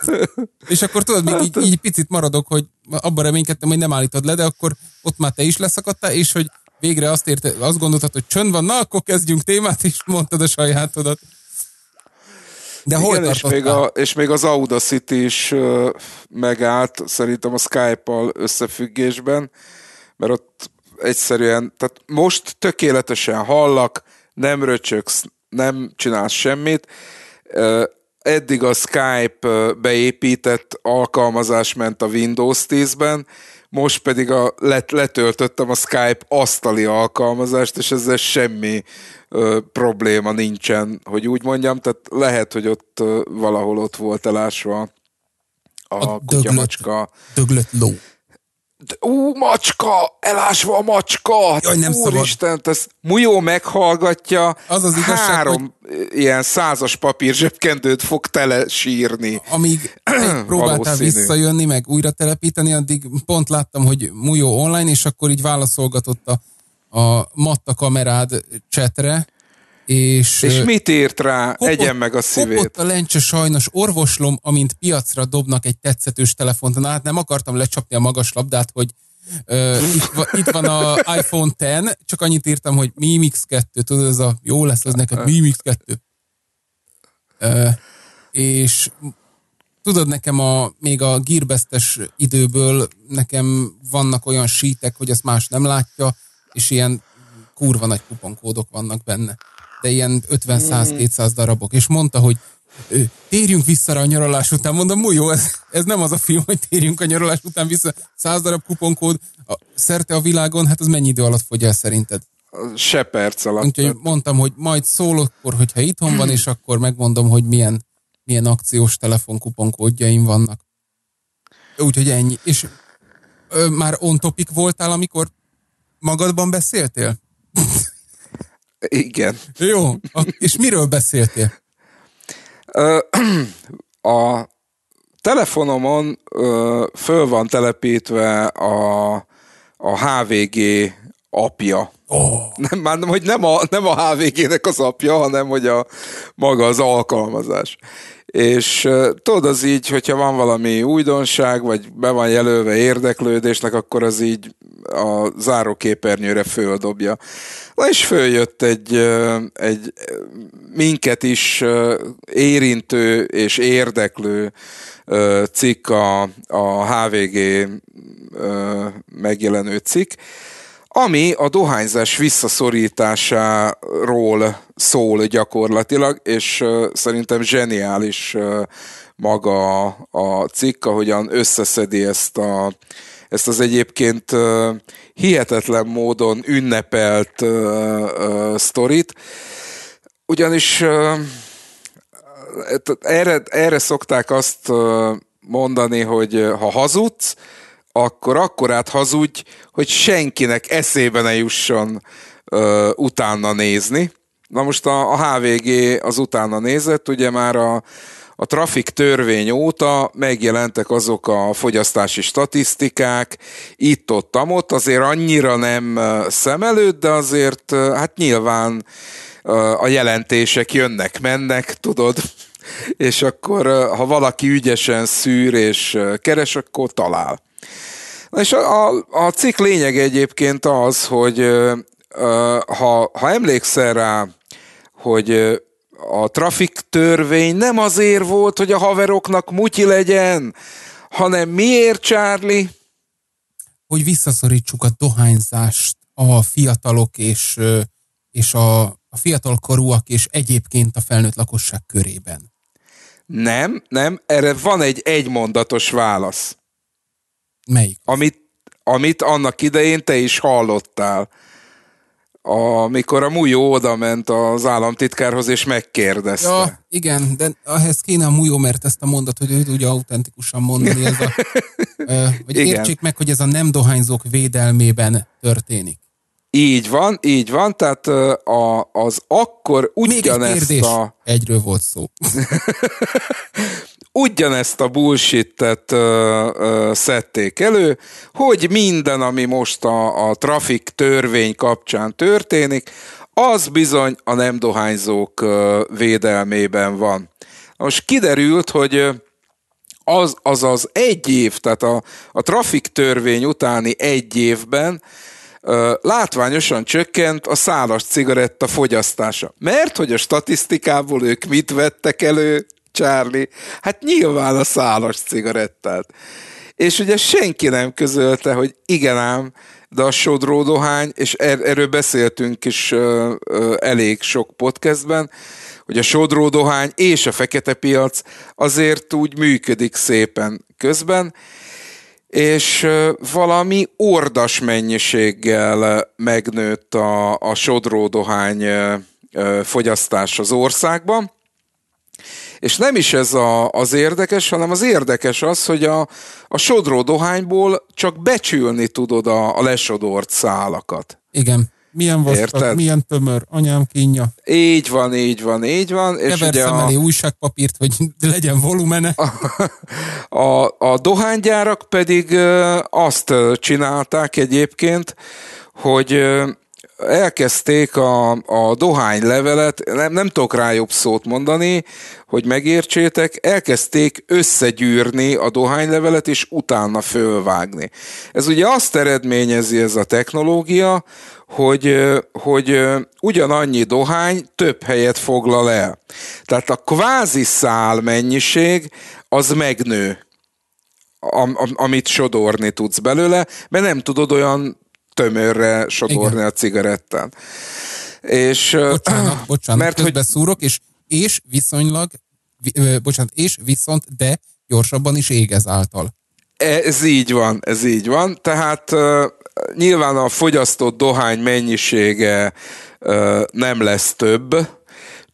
És akkor tudod, még így, így picit maradok, hogy abban reménykedtem, hogy nem állítod le, de akkor ott már te is leszakadtál, és hogy végre azt, érte, azt gondoltad, hogy csönd van, na akkor kezdjünk témát, és mondtad a sajátodat. De hol Igen, és, még a, és még az Audacity is megállt szerintem a Skype-al összefüggésben, mert ott egyszerűen, tehát most tökéletesen hallak, nem röcsöksz, nem csinálsz semmit. eddig a Skype beépített alkalmazás ment a Windows 10-ben, most pedig a, let, letöltöttem a Skype asztali alkalmazást, és ezzel semmi ö, probléma nincsen, hogy úgy mondjam, tehát lehet, hogy ott ö, valahol ott volt elásva a, a kutyamacska. Döglött ló ú, macska, elásva a macska, Jaj, nem úristen, ez Mujó meghallgatja, az az igazság, három hogy... ilyen százas papír zsebkendőt fog tele sírni. Amíg <clears throat> próbáltál visszajönni, meg újra telepíteni, addig pont láttam, hogy Mujó online, és akkor így válaszolgatott a, a matta kamerád csetre, és, és mit írt rá? Kopott, Egyen meg a szívét. Kopott a lencse sajnos, orvoslom, amint piacra dobnak egy tetszetős telefont. Na hát nem akartam lecsapni a magas labdát, hogy uh, itt, va, itt van a iPhone 10, csak annyit írtam, hogy Mimix 2, tudod, ez a jó lesz az neked, Mimix 2. Uh, és tudod, nekem a, még a gírbesztes időből nekem vannak olyan sítek, hogy ezt más nem látja, és ilyen kurva nagy kuponkódok vannak benne de ilyen 50-100-200 hmm. darabok, és mondta, hogy térjünk vissza a nyaralás után. Mondom, jó, ez, ez nem az a film, hogy térjünk a nyaralás után vissza. 100 darab kuponkód a, szerte a világon, hát az mennyi idő alatt fogy el szerinted? Se perc alatt. Úgyhogy mondtam, hogy majd szól akkor, hogyha itthon van, és akkor megmondom, hogy milyen, milyen akciós telefonkuponkódjaim vannak. Úgyhogy ennyi. És ö, már on topic voltál, amikor magadban beszéltél? Igen. Jó, és miről beszéltél? <clears throat> A telefonomon föl van telepítve a, a HVG apja. Oh. Nem, már hogy nem a, nem a HVG-nek az apja, hanem hogy a maga az alkalmazás és tudod, az így, hogyha van valami újdonság, vagy be van jelölve érdeklődésnek, akkor az így a záróképernyőre földobja. Na és följött egy, egy minket is érintő és érdeklő cikk a, a HVG megjelenő cikk, ami a dohányzás visszaszorításáról szól gyakorlatilag, és szerintem zseniális maga a cikk, ahogyan összeszedi ezt a, ezt az egyébként hihetetlen módon ünnepelt sztorit, ugyanis e, erre, erre szokták azt mondani, hogy ha hazudsz, akkor akkorát hazudj, hogy senkinek eszébe ne jusson ö, utána nézni. Na most a, a HVG az utána nézett, ugye már a, a trafik törvény óta megjelentek azok a fogyasztási statisztikák, itt-ott, amott azért annyira nem szem előtt, de azért hát nyilván a jelentések jönnek, mennek, tudod, <laughs> és akkor ha valaki ügyesen szűr és keres, akkor talál. Na és a, a, a cikk lényeg egyébként az, hogy ha, ha emlékszel rá, hogy a trafik törvény nem azért volt, hogy a haveroknak mutyi legyen, hanem miért, Charlie? Hogy visszaszorítsuk a dohányzást a fiatalok és, és a, a fiatalkorúak és egyébként a felnőtt lakosság körében. Nem, nem, erre van egy egymondatos válasz. Melyik? Amit, amit annak idején te is hallottál. Amikor a Mujó oda ment az államtitkárhoz és megkérdezte. Ja, igen, de ehhez kéne a Mujó, mert ezt a mondat, hogy ő tudja autentikusan mondani. Ez a, ö, vagy igen. értsék meg, hogy ez a nem dohányzók védelmében történik. Így van, így van, tehát a, az akkor ugyanezt Még egy a... egyről volt szó. <laughs> ugyanezt a bullshit-et szedték elő, hogy minden, ami most a, a trafik törvény kapcsán történik, az bizony a nem dohányzók ö, védelmében van. Most kiderült, hogy az az, az egy év, tehát a, a trafik törvény utáni egy évben látványosan csökkent a szálas cigaretta fogyasztása. Mert hogy a statisztikából ők mit vettek elő, Charlie? Hát nyilván a szálas cigarettát. És ugye senki nem közölte, hogy igen ám, de a sodródohány, és er- erről beszéltünk is ö, ö, elég sok podcastben, hogy a sodródohány és a fekete piac azért úgy működik szépen közben, és valami ordas mennyiséggel megnőtt a, a sodródohány fogyasztás az országban. És nem is ez a, az érdekes, hanem az érdekes az, hogy a, a sodró dohányból csak becsülni tudod a, a lesodort szálakat. Igen. Milyen vastag, Érted? milyen tömör, anyám kínja. Így van, így van, így van. És elé a... újságpapírt, hogy <laughs> legyen volumene. A, <laughs> a, a dohánygyárak pedig azt csinálták egyébként, hogy elkezdték a, a dohány levelet, nem, nem tudok rá jobb szót mondani, hogy megértsétek, elkezdték összegyűrni a dohánylevelet, és utána fölvágni. Ez ugye azt eredményezi ez a technológia, hogy, hogy ugyanannyi dohány több helyet foglal el. Tehát a kvázi szál mennyiség az megnő, am, am, amit sodorni tudsz belőle, mert nem tudod olyan tömörre sodorni Igen. a cigarettán. És, bocsánat, <clears throat> bocsánat, mert hogy beszúrok, és, és viszonylag, bocsánat, és viszont, de gyorsabban is ég által. Ez így van, ez így van. Tehát nyilván a fogyasztott dohány mennyisége nem lesz több,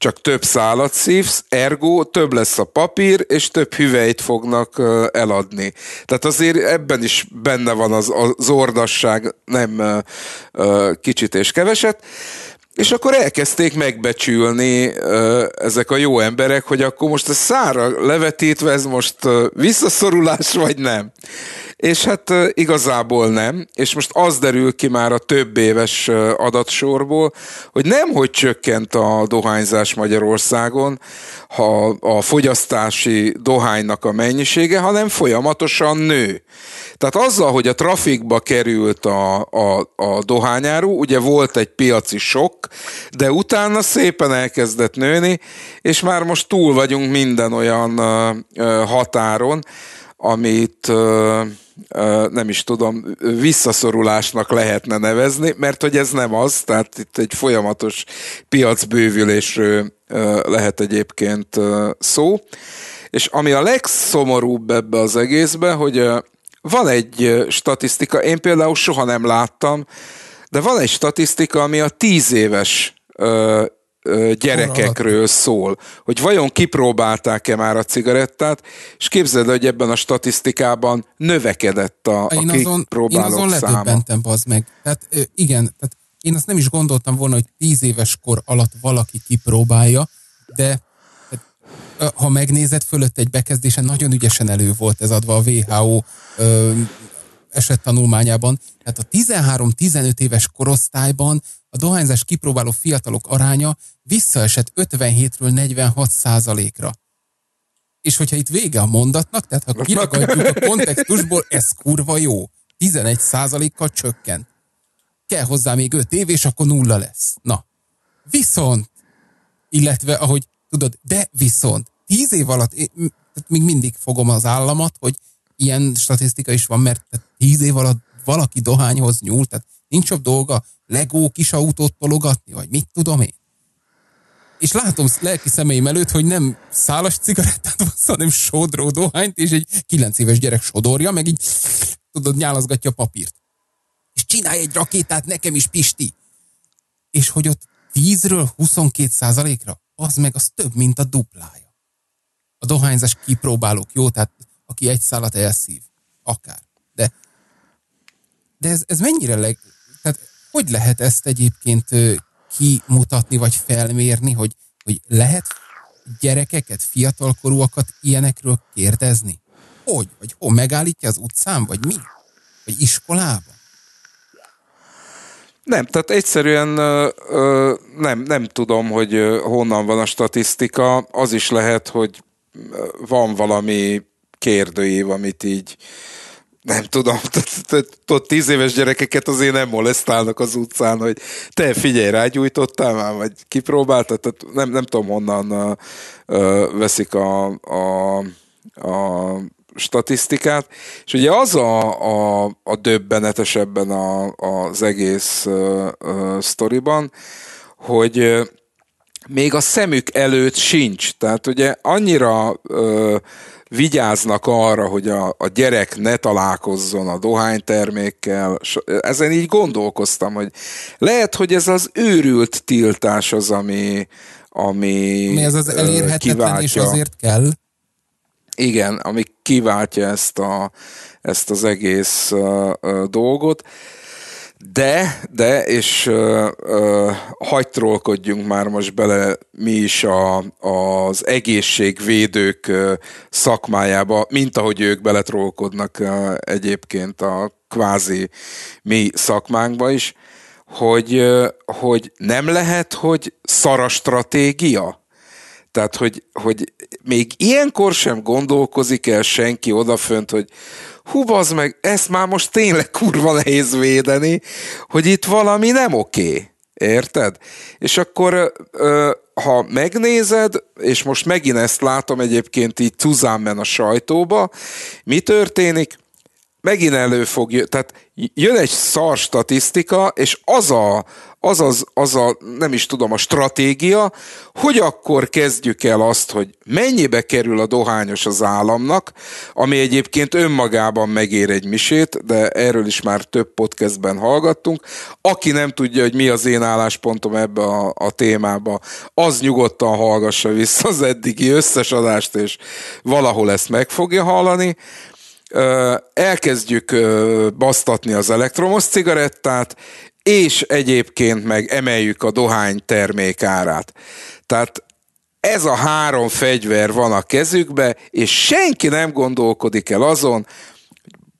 csak több szálat szívsz, ergo több lesz a papír, és több hüvelyt fognak eladni. Tehát azért ebben is benne van az, az ordasság, nem kicsit és keveset. És akkor elkezdték megbecsülni ö, ezek a jó emberek, hogy akkor most a szára levetítve ez most ö, visszaszorulás vagy nem és hát igazából nem, és most az derül ki már a több éves adatsorból, hogy nem hogy csökkent a dohányzás Magyarországon, ha a fogyasztási dohánynak a mennyisége, hanem folyamatosan nő. Tehát azzal, hogy a trafikba került a, a, a dohányáru, ugye volt egy piaci sok, de utána szépen elkezdett nőni, és már most túl vagyunk minden olyan határon, amit nem is tudom, visszaszorulásnak lehetne nevezni, mert hogy ez nem az, tehát itt egy folyamatos piacbővülésről lehet egyébként szó. És ami a legszomorúbb ebbe az egészbe, hogy van egy statisztika, én például soha nem láttam, de van egy statisztika, ami a tíz éves gyerekekről szól, hogy vajon kipróbálták-e már a cigarettát, és képzeld, hogy ebben a statisztikában növekedett a, a kipróbálók száma. Én azon ledöbbentem, bazd meg. Tehát igen, tehát én azt nem is gondoltam volna, hogy tíz éves kor alatt valaki kipróbálja, de ha megnézed, fölött egy bekezdésen nagyon ügyesen elő volt ez adva a WHO ö, esettanulmányában. Tehát a 13-15 éves korosztályban a dohányzás kipróbáló fiatalok aránya visszaesett 57-ről 46 százalékra. És hogyha itt vége a mondatnak, tehát ha kiragadjuk a kontextusból, ez kurva jó. 11 százalékkal csökkent. Kell hozzá még 5 év, és akkor nulla lesz. Na, viszont, illetve ahogy tudod, de viszont, 10 év alatt én, még mindig fogom az államat, hogy ilyen statisztika is van, mert 10 év alatt valaki dohányhoz nyúl, tehát nincs jobb dolga legó kis autót tologatni, vagy mit tudom én és látom lelki szemeim előtt, hogy nem szálas cigarettát vasz, hanem sodró dohányt, és egy kilenc éves gyerek sodorja, meg így tudod, nyálazgatja a papírt. És csinálj egy rakétát nekem is, Pisti! És hogy ott 10-ről 22 százalékra, az meg az több, mint a duplája. A dohányzás kipróbálók, jó? Tehát aki egy szállat elszív, akár. De, de ez, ez mennyire leg... Tehát hogy lehet ezt egyébként kimutatni, vagy felmérni, hogy, hogy lehet gyerekeket, fiatalkorúakat ilyenekről kérdezni? Hogy? Vagy hol megállítja az utcán, vagy mi? Vagy iskolában? Nem, tehát egyszerűen ö, nem, nem tudom, hogy honnan van a statisztika. Az is lehet, hogy van valami kérdőív, amit így nem tudom, ott tíz éves gyerekeket azért nem molesztálnak az utcán, hogy te figyelj, rágyújtottál már, vagy kipróbáltad, tehát nem, nem tudom honnan veszik a, a, a statisztikát, és ugye az a, a, a döbbenetes ebben a, az egész a, a sztoriban, hogy még a szemük előtt sincs, tehát ugye annyira a, vigyáznak arra, hogy a, a gyerek ne találkozzon a dohánytermékkel. Ezen így gondolkoztam, hogy lehet, hogy ez az őrült tiltás az, ami, ami Mi ez az elérhetetlen kiváltja. és azért kell? Igen, ami kiváltja ezt, a, ezt az egész uh, uh, dolgot. Uh, de, de, és ö, ö, már most bele mi is a, az egészségvédők ö, szakmájába, mint ahogy ők beletrólkodnak ö, egyébként a kvázi mi szakmánkba is, hogy, ö, hogy nem lehet, hogy szara stratégia? Tehát, hogy, hogy még ilyenkor sem gondolkozik el senki odafönt, hogy hú az meg, ezt már most tényleg kurva nehéz védeni, hogy itt valami nem oké. Érted? És akkor ha megnézed, és most megint ezt látom egyébként így cuzámben a sajtóba, mi történik? megint elő fog jön, tehát jön egy szar statisztika, és az a, az, az, az a, nem is tudom, a stratégia, hogy akkor kezdjük el azt, hogy mennyibe kerül a dohányos az államnak, ami egyébként önmagában megér egy misét, de erről is már több podcastben hallgattunk. Aki nem tudja, hogy mi az én álláspontom ebbe a, a témába, az nyugodtan hallgassa vissza az eddigi összes adást, és valahol ezt meg fogja hallani elkezdjük basztatni az elektromos cigarettát, és egyébként meg emeljük a dohány termék árát. Tehát ez a három fegyver van a kezükbe, és senki nem gondolkodik el azon,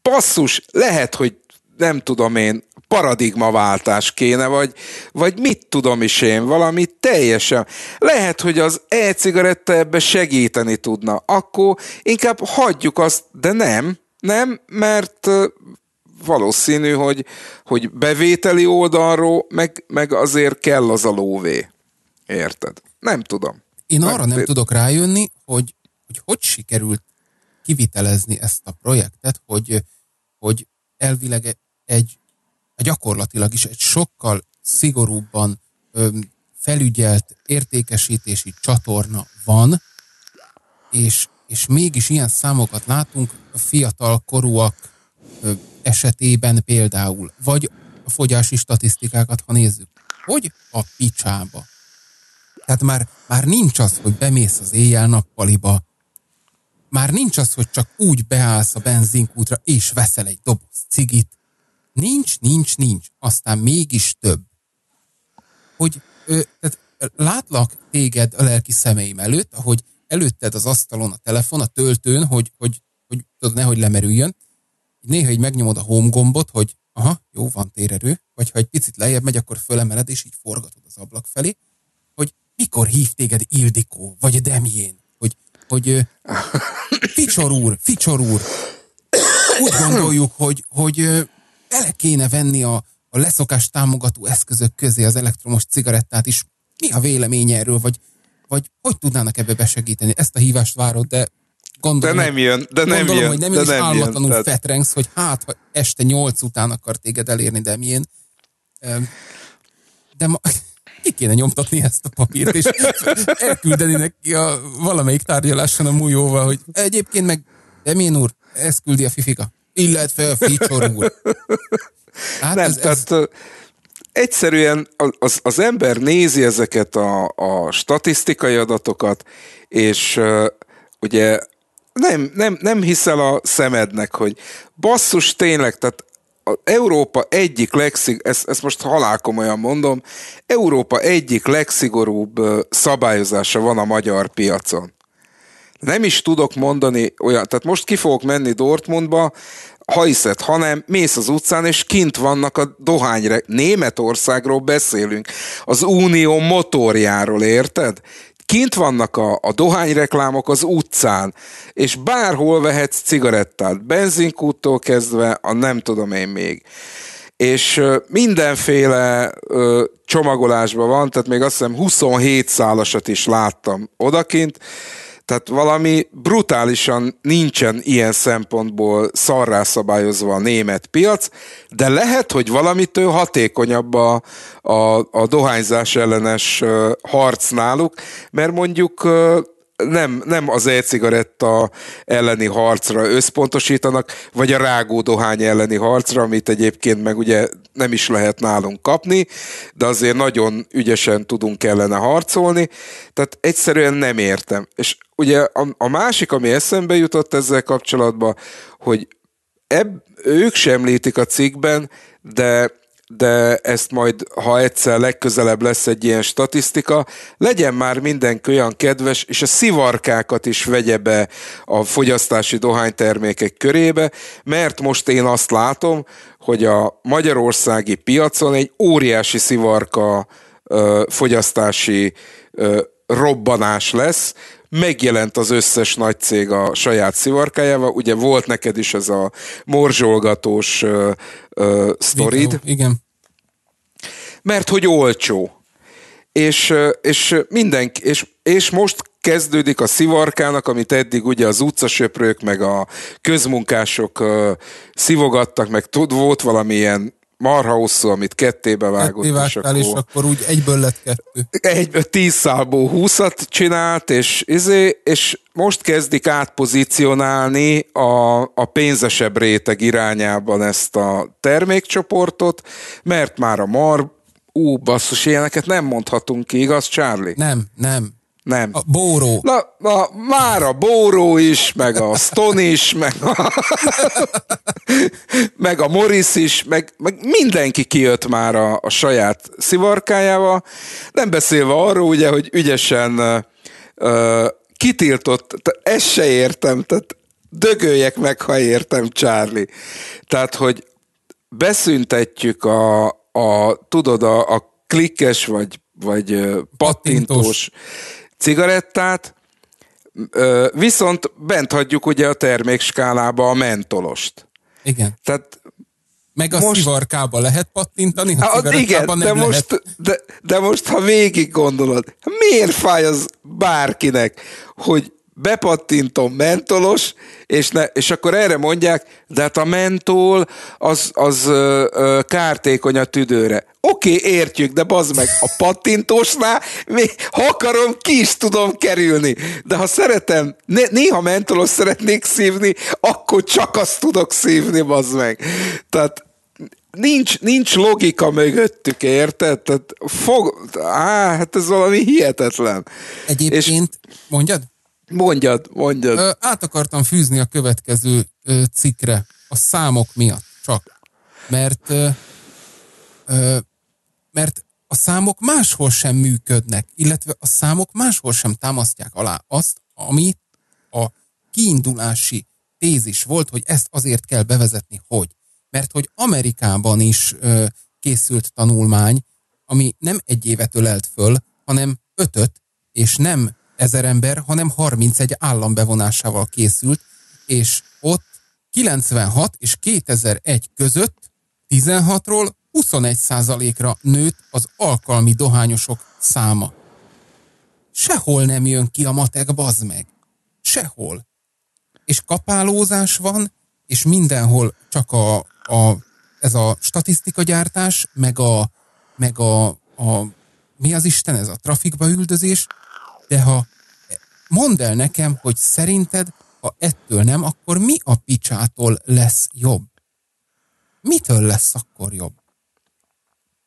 basszus, lehet, hogy nem tudom én, paradigmaváltás kéne, vagy, vagy mit tudom is én, valami teljesen. Lehet, hogy az e-cigaretta ebbe segíteni tudna, akkor inkább hagyjuk azt, de nem, nem, mert valószínű, hogy, hogy bevételi oldalról, meg, meg azért kell az a lóvé. Érted? Nem tudom. Én nem arra nem, nem tudok rájönni, hogy, hogy hogy sikerült kivitelezni ezt a projektet, hogy, hogy elvileg egy, gyakorlatilag is egy sokkal szigorúbban felügyelt értékesítési csatorna van, és és mégis ilyen számokat látunk a fiatal korúak esetében például, vagy a fogyási statisztikákat, ha nézzük. Hogy a picsába? Tehát már, már nincs az, hogy bemész az éjjel-nappaliba, már nincs az, hogy csak úgy beállsz a benzinkútra és veszel egy doboz cigit. Nincs, nincs, nincs. Aztán mégis több. Hogy ö, tehát látlak téged a lelki szemeim előtt, ahogy előtted az asztalon a telefon, a töltőn, hogy, hogy, hogy tudod, nehogy lemerüljön. Néha így megnyomod a home gombot, hogy aha, jó, van térerő, vagy ha egy picit lejjebb megy, akkor fölemeled, és így forgatod az ablak felé, hogy mikor hív téged Ildikó, vagy Demjén, hogy, hogy Ficsor úr, Ficsor úr, úgy gondoljuk, hogy, hogy bele kéne venni a, a leszokás támogató eszközök közé az elektromos cigarettát is. Mi a véleménye erről, vagy vagy hogy tudnának ebbe besegíteni? Ezt a hívást várod, de gondolom, de nem jön, de nem gondolom, jön, hogy nem jön, de is állatlanul tehát... fetrengsz, hogy hát, ha este nyolc után akar téged elérni, de milyen. De ma, <laughs> ki kéne nyomtatni ezt a papírt, és <laughs> elküldeni neki a valamelyik tárgyaláson a mújóval, hogy egyébként meg, Demén úr, ezt küldi a fifika, illetve a feature úr. <laughs> Hát nem, ez, tehát, ez egyszerűen az, az ember nézi ezeket a, a statisztikai adatokat, és uh, ugye nem, nem, nem hiszel a szemednek, hogy basszus tényleg, tehát az Európa egyik legszig, ezt, ezt most olyan mondom, Európa egyik legszigorúbb szabályozása van a magyar piacon. Nem is tudok mondani olyan, tehát most ki fogok menni Dortmundba, ha hiszed, hanem mész az utcán, és kint vannak a dohányre. Németországról beszélünk, az Unió motorjáról, érted? Kint vannak a, a dohányreklámok az utcán, és bárhol vehetsz cigarettát, benzinkúttól kezdve, a nem tudom én még és mindenféle ö, csomagolásban van, tehát még azt hiszem 27 szálasat is láttam odakint, tehát valami brutálisan nincsen ilyen szempontból szarrászabályozva a német piac, de lehet, hogy valamitől hatékonyabb a, a, a dohányzás ellenes harc náluk, mert mondjuk nem, nem az e-cigaretta elleni harcra összpontosítanak, vagy a rágó dohány elleni harcra, amit egyébként meg ugye nem is lehet nálunk kapni, de azért nagyon ügyesen tudunk ellene harcolni, tehát egyszerűen nem értem. És ugye a, a másik, ami eszembe jutott ezzel kapcsolatban, hogy eb, ők sem említik a cikkben, de de ezt majd, ha egyszer legközelebb lesz egy ilyen statisztika, legyen már mindenki olyan kedves, és a szivarkákat is vegye be a fogyasztási dohánytermékek körébe, mert most én azt látom, hogy a magyarországi piacon egy óriási szivarka ö, fogyasztási ö, robbanás lesz, megjelent az összes nagy cég a saját szivarkájával, ugye volt neked is ez a morzsolgatós ö, ö, sztorid. igen mert hogy olcsó. És, és, mindenki, és, és most kezdődik a szivarkának, amit eddig ugye az utcasöprők, meg a közmunkások uh, szivogattak, meg tud, volt valamilyen marha hosszú, amit kettébe vágott. Ketté és, akkor... és akkor úgy egyből lett kettő. Egy, tíz szálból húszat csinált, és, izé, és most kezdik átpozícionálni a, a pénzesebb réteg irányában ezt a termékcsoportot, mert már a mar, ú, basszus, ilyeneket nem mondhatunk ki, igaz, Charlie? Nem, nem. Nem. A bóró. Na, na, már a bóró is, meg a Stone is, meg a, meg a Morris is, meg, meg mindenki kijött már a, a saját szivarkájával. Nem beszélve arról, ugye, hogy ügyesen uh, kitiltott, ezt se értem, tehát dögöljek meg, ha értem, Charlie. Tehát, hogy beszüntetjük a, a tudod, a, a klikkes vagy, vagy pattintós cigarettát, viszont bent hagyjuk ugye a termékskálába a mentolost. Igen. Tehát meg a most, szivarkába lehet pattintani, ha hát ah, igen, nem de, lehet. most, de, de most, ha végig gondolod, miért fáj az bárkinek, hogy bepattintom mentolos, és, ne, és akkor erre mondják, de hát a mentol az, az ö, ö, kártékony a tüdőre. Oké, okay, értjük, de bazd meg, a pattintósnál, még, ha akarom, ki is tudom kerülni. De ha szeretem, né, néha mentolos szeretnék szívni, akkor csak azt tudok szívni, bazd meg. Tehát nincs, nincs logika mögöttük, érted? Tehát fog, á, hát ez valami hihetetlen. Egyébként, és, mondjad? Mondjad, mondjad. Ö, át akartam fűzni a következő ö, cikkre, a számok miatt csak. Mert, ö, ö, mert a számok máshol sem működnek, illetve a számok máshol sem támasztják alá azt, ami a kiindulási tézis volt, hogy ezt azért kell bevezetni, hogy. Mert hogy Amerikában is ö, készült tanulmány, ami nem egy évet ölelt föl, hanem ötöt, és nem ezer ember, hanem 31 állam bevonásával készült, és ott 96 és 2001 között 16-ról 21 százalékra nőtt az alkalmi dohányosok száma. Sehol nem jön ki a matek, bazd meg. Sehol. És kapálózás van, és mindenhol csak a, a ez a statisztikagyártás, meg a, meg a, a mi az Isten ez, a trafikba üldözés, de ha mondd el nekem, hogy szerinted, ha ettől nem, akkor mi a picsától lesz jobb? Mitől lesz akkor jobb?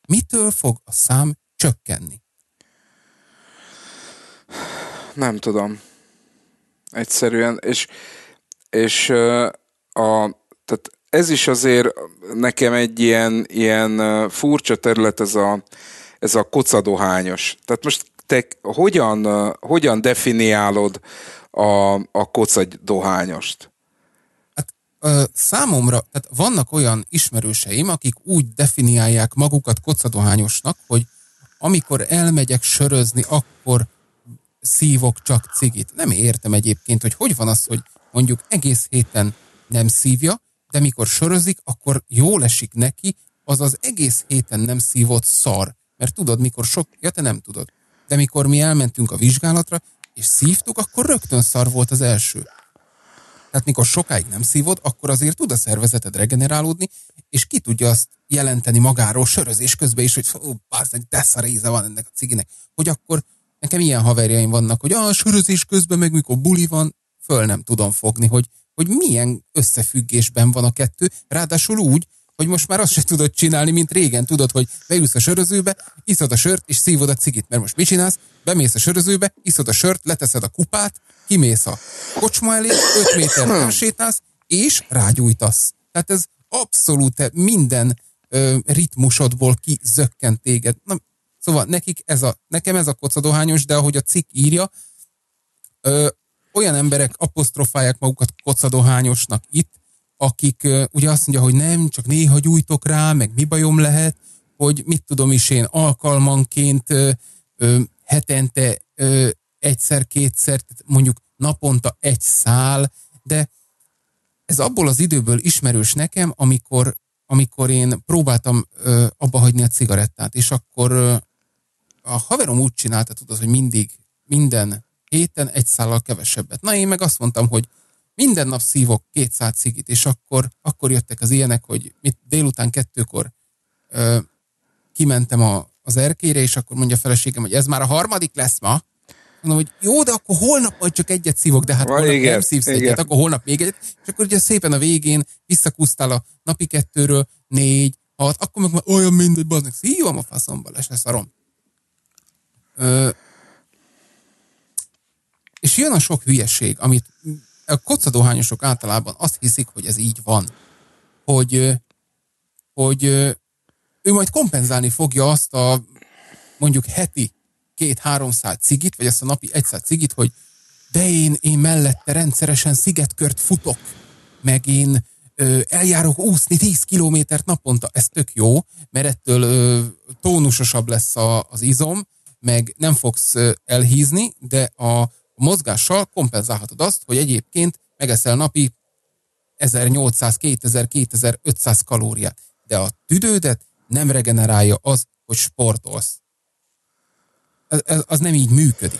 Mitől fog a szám csökkenni? Nem tudom. Egyszerűen, és, és a, tehát ez is azért nekem egy ilyen, ilyen furcsa terület ez a, ez a kocadohányos. Tehát most te hogyan, hogyan definiálod a, a kocagy dohányost? Hát, ö, számomra, tehát vannak olyan ismerőseim, akik úgy definiálják magukat kocadohányosnak, hogy amikor elmegyek sörözni, akkor szívok csak cigit. Nem értem egyébként, hogy hogy van az, hogy mondjuk egész héten nem szívja, de mikor sörözik, akkor jól esik neki, az az egész héten nem szívott szar. Mert tudod, mikor sok... Ja, te nem tudod de mikor mi elmentünk a vizsgálatra, és szívtuk, akkor rögtön szar volt az első. Tehát mikor sokáig nem szívod, akkor azért tud a szervezeted regenerálódni, és ki tudja azt jelenteni magáról sörözés közben is, hogy ó, bász, egy szar réze van ennek a ciginek. Hogy akkor nekem ilyen haverjaim vannak, hogy a sörözés közben meg mikor buli van, föl nem tudom fogni, hogy, hogy milyen összefüggésben van a kettő, ráadásul úgy, hogy most már azt se tudod csinálni, mint régen. Tudod, hogy beülsz a sörözőbe, iszod a sört, és szívod a cigit. Mert most mit csinálsz? Bemész a sörözőbe, iszod a sört, leteszed a kupát, kimész a kocsma elé, 5 méter hmm. sétálsz, és rágyújtasz. Tehát ez abszolút eh, minden ö, ritmusodból kizökkent téged. Na, szóval nekik ez a, nekem ez a kocadohányos, de ahogy a cikk írja, ö, olyan emberek apostrofálják magukat kocadohányosnak itt, akik ugye azt mondja, hogy nem, csak néha gyújtok rá, meg mi bajom lehet, hogy mit tudom is én, alkalmanként hetente egyszer-kétszer, mondjuk naponta egy szál, de ez abból az időből ismerős nekem, amikor, amikor én próbáltam ö, abba hagyni a cigarettát, és akkor ö, a haverom úgy csinálta, tudod, hogy mindig, minden héten egy szállal kevesebbet. Na én meg azt mondtam, hogy minden nap szívok 200 cigit, és akkor, akkor jöttek az ilyenek, hogy mit délután kettőkor ö, kimentem a, az erkére, és akkor mondja a feleségem, hogy ez már a harmadik lesz ma. Mondom, hogy jó, de akkor holnap majd csak egyet szívok, de hát holnap igen, nem szívsz igen. egyet, akkor holnap még egyet. És akkor ugye szépen a végén visszakúsztál a napi kettőről, négy, hat, akkor meg már olyan mindegy, baznak, szívom a faszomba, lesz lesz leszarom. Ö, és jön a sok hülyeség, amit a kocadohányosok általában azt hiszik, hogy ez így van, hogy, hogy ő majd kompenzálni fogja azt a mondjuk heti két-háromszáz cigit, vagy ezt a napi egyszáz cigit, hogy de én, én mellette rendszeresen szigetkört futok, meg én ö, eljárok úszni 10 kilométert naponta, ez tök jó, mert ettől ö, tónusosabb lesz a, az izom, meg nem fogsz elhízni, de a a mozgással kompenzálhatod azt, hogy egyébként megeszel napi 1800-2000-2500 kalóriát, de a tüdődet nem regenerálja az, hogy sportolsz. Ez, ez, az nem így működik.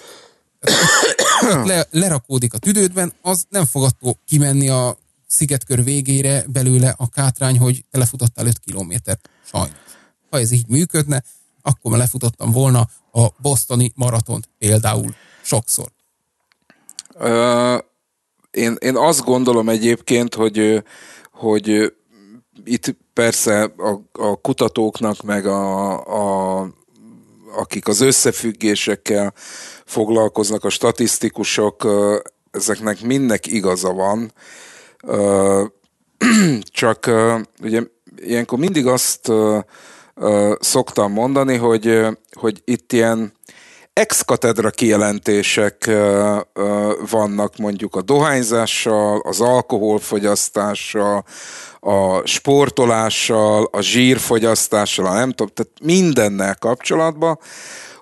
Le, lerakódik a tüdődben, az nem fog attól kimenni a szigetkör végére belőle a kátrány, hogy te lefutottál 5 kilométert. Sajnos. Ha ez így működne, akkor már lefutottam volna a bosztoni maratont például sokszor. Én, én azt gondolom egyébként, hogy, hogy itt persze a, a kutatóknak, meg a, a, akik az összefüggésekkel foglalkoznak, a statisztikusok, ezeknek mindnek igaza van. <clears throat> Csak ugye ilyenkor mindig azt szoktam mondani, hogy, hogy itt ilyen ex-katedra kijelentések vannak mondjuk a dohányzással, az alkoholfogyasztással, a sportolással, a zsírfogyasztással, a nem tudom, tehát mindennel kapcsolatban,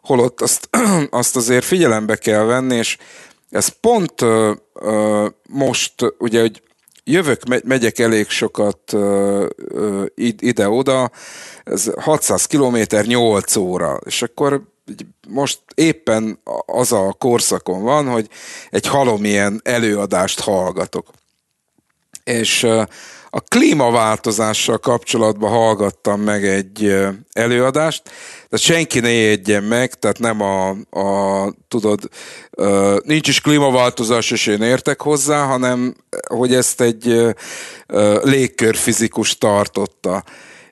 holott azt, <clears throat> azt azért figyelembe kell venni, és ez pont most, ugye, hogy jövök, megyek elég sokat ide-oda, ez 600 kilométer 8 óra, és akkor most éppen az a korszakon van, hogy egy halom ilyen előadást hallgatok. És a klímaváltozással kapcsolatban hallgattam meg egy előadást, de senki ne érjen meg, tehát nem a, a tudod, nincs is klímaváltozás, és én értek hozzá, hanem hogy ezt egy légkörfizikus tartotta.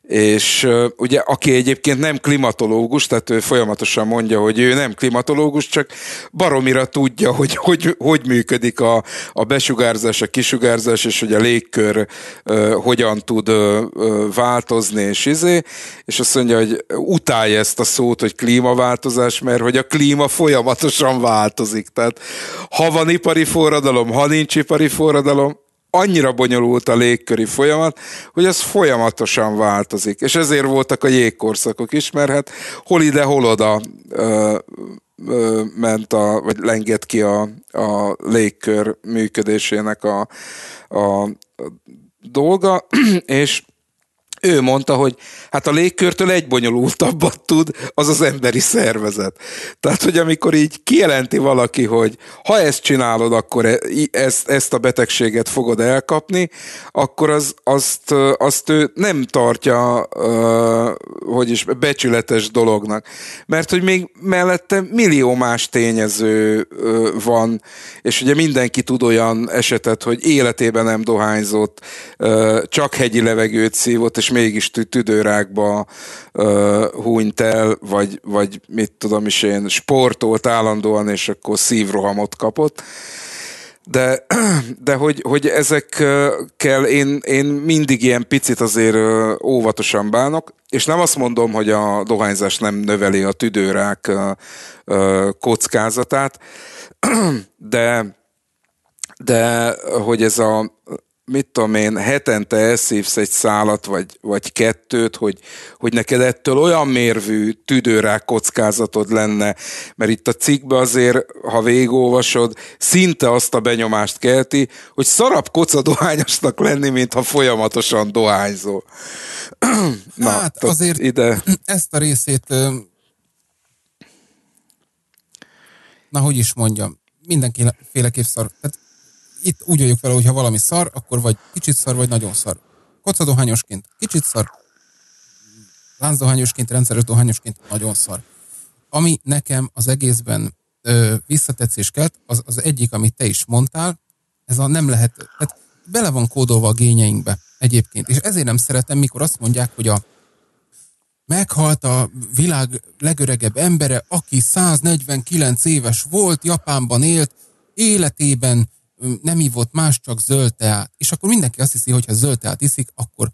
És ugye, aki egyébként nem klimatológus, tehát ő folyamatosan mondja, hogy ő nem klimatológus, csak baromira tudja, hogy hogy, hogy működik a, a besugárzás, a kisugárzás, és hogy a légkör uh, hogyan tud uh, változni, és izé. És azt mondja, hogy utálja ezt a szót, hogy klímaváltozás, mert hogy a klíma folyamatosan változik. Tehát ha van ipari forradalom, ha nincs ipari forradalom, annyira bonyolult a légköri folyamat, hogy ez folyamatosan változik. És ezért voltak a jégkorszakok is, mert hát hol ide, hol oda ö, ö, ment a, vagy lengett ki a, a légkör működésének a, a, a dolga, <clears throat> és ő mondta, hogy hát a légkörtől egy bonyolultabbat tud az az emberi szervezet. Tehát, hogy amikor így kijelenti valaki, hogy ha ezt csinálod, akkor e- ezt, ezt a betegséget fogod elkapni, akkor az, azt, azt ő nem tartja, hogy is becsületes dolognak. Mert hogy még mellette millió más tényező van, és ugye mindenki tud olyan esetet, hogy életében nem dohányzott, csak hegyi levegőt szívott, és mégis tüdőrákba uh, hunyt el, vagy, vagy mit tudom is én, sportolt állandóan, és akkor szívrohamot kapott. De, <clears throat> de hogy, hogy ezekkel én, én mindig ilyen picit azért óvatosan bánok, és nem azt mondom, hogy a dohányzás nem növeli a tüdőrák kockázatát, <clears throat> de, de hogy ez a mit tudom én, hetente elszívsz egy szálat, vagy, vagy kettőt, hogy, hogy neked ettől olyan mérvű tüdőrák kockázatod lenne, mert itt a cikkbe azért, ha végigolvasod, szinte azt a benyomást kelti, hogy szarabb koca dohányosnak lenni, mint ha folyamatosan dohányzó. <clears throat> Na, hát azért ide... <clears throat> ezt a részét na, hogy is mondjam, mindenféleképp szar. Tehát itt úgy vagyok vele, hogyha valami szar, akkor vagy kicsit szar, vagy nagyon szar. Kocadohányosként kicsit szar, lánzdohányosként, rendszeres dohányosként nagyon szar. Ami nekem az egészben ö, visszatetszés kelt, az, az egyik, amit te is mondtál, ez a nem lehet, tehát bele van kódolva a gényeinkbe egyébként, és ezért nem szeretem, mikor azt mondják, hogy a meghalt a világ legöregebb embere, aki 149 éves volt, Japánban élt, életében nem ivott más, csak zöld teát. És akkor mindenki azt hiszi, hogy ha zöld teát iszik, akkor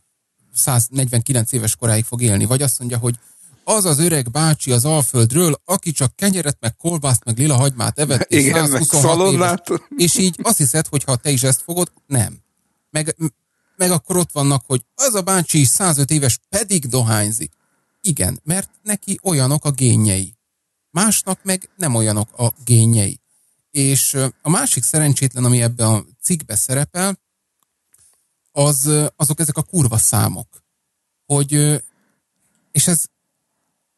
149 éves koráig fog élni. Vagy azt mondja, hogy az az öreg bácsi az Alföldről, aki csak kenyeret, meg kolbászt, meg lila hagymát evett, és Igen, 126 éves. És így azt hiszed, hogy ha te is ezt fogod, nem. Meg, meg akkor ott vannak, hogy az a bácsi 105 éves, pedig dohányzik. Igen, mert neki olyanok a génjei. Másnak meg nem olyanok a génjei. És a másik szerencsétlen, ami ebben a cikkbe szerepel, az, azok ezek a kurva számok. Hogy, és ez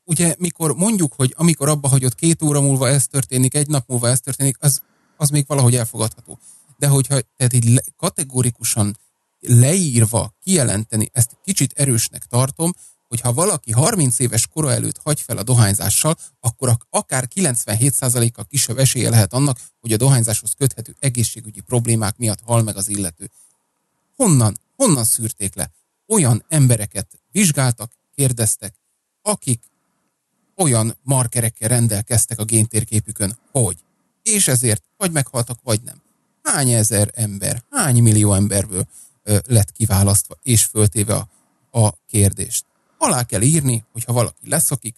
ugye mikor mondjuk, hogy amikor abba hagyod két óra múlva ez történik, egy nap múlva ez történik, az, az még valahogy elfogadható. De hogyha tehát így kategórikusan leírva kijelenteni, ezt kicsit erősnek tartom, hogy ha valaki 30 éves kora előtt hagy fel a dohányzással, akkor akár 97%-kal kisebb esélye lehet annak, hogy a dohányzáshoz köthető egészségügyi problémák miatt hal meg az illető. Honnan, honnan szűrték le? Olyan embereket vizsgáltak, kérdeztek, akik olyan markerekkel rendelkeztek a géntérképükön, hogy. És ezért vagy meghaltak, vagy nem. Hány ezer ember, hány millió emberből ö, lett kiválasztva és föltéve a, a kérdést alá kell írni, hogyha valaki leszakik,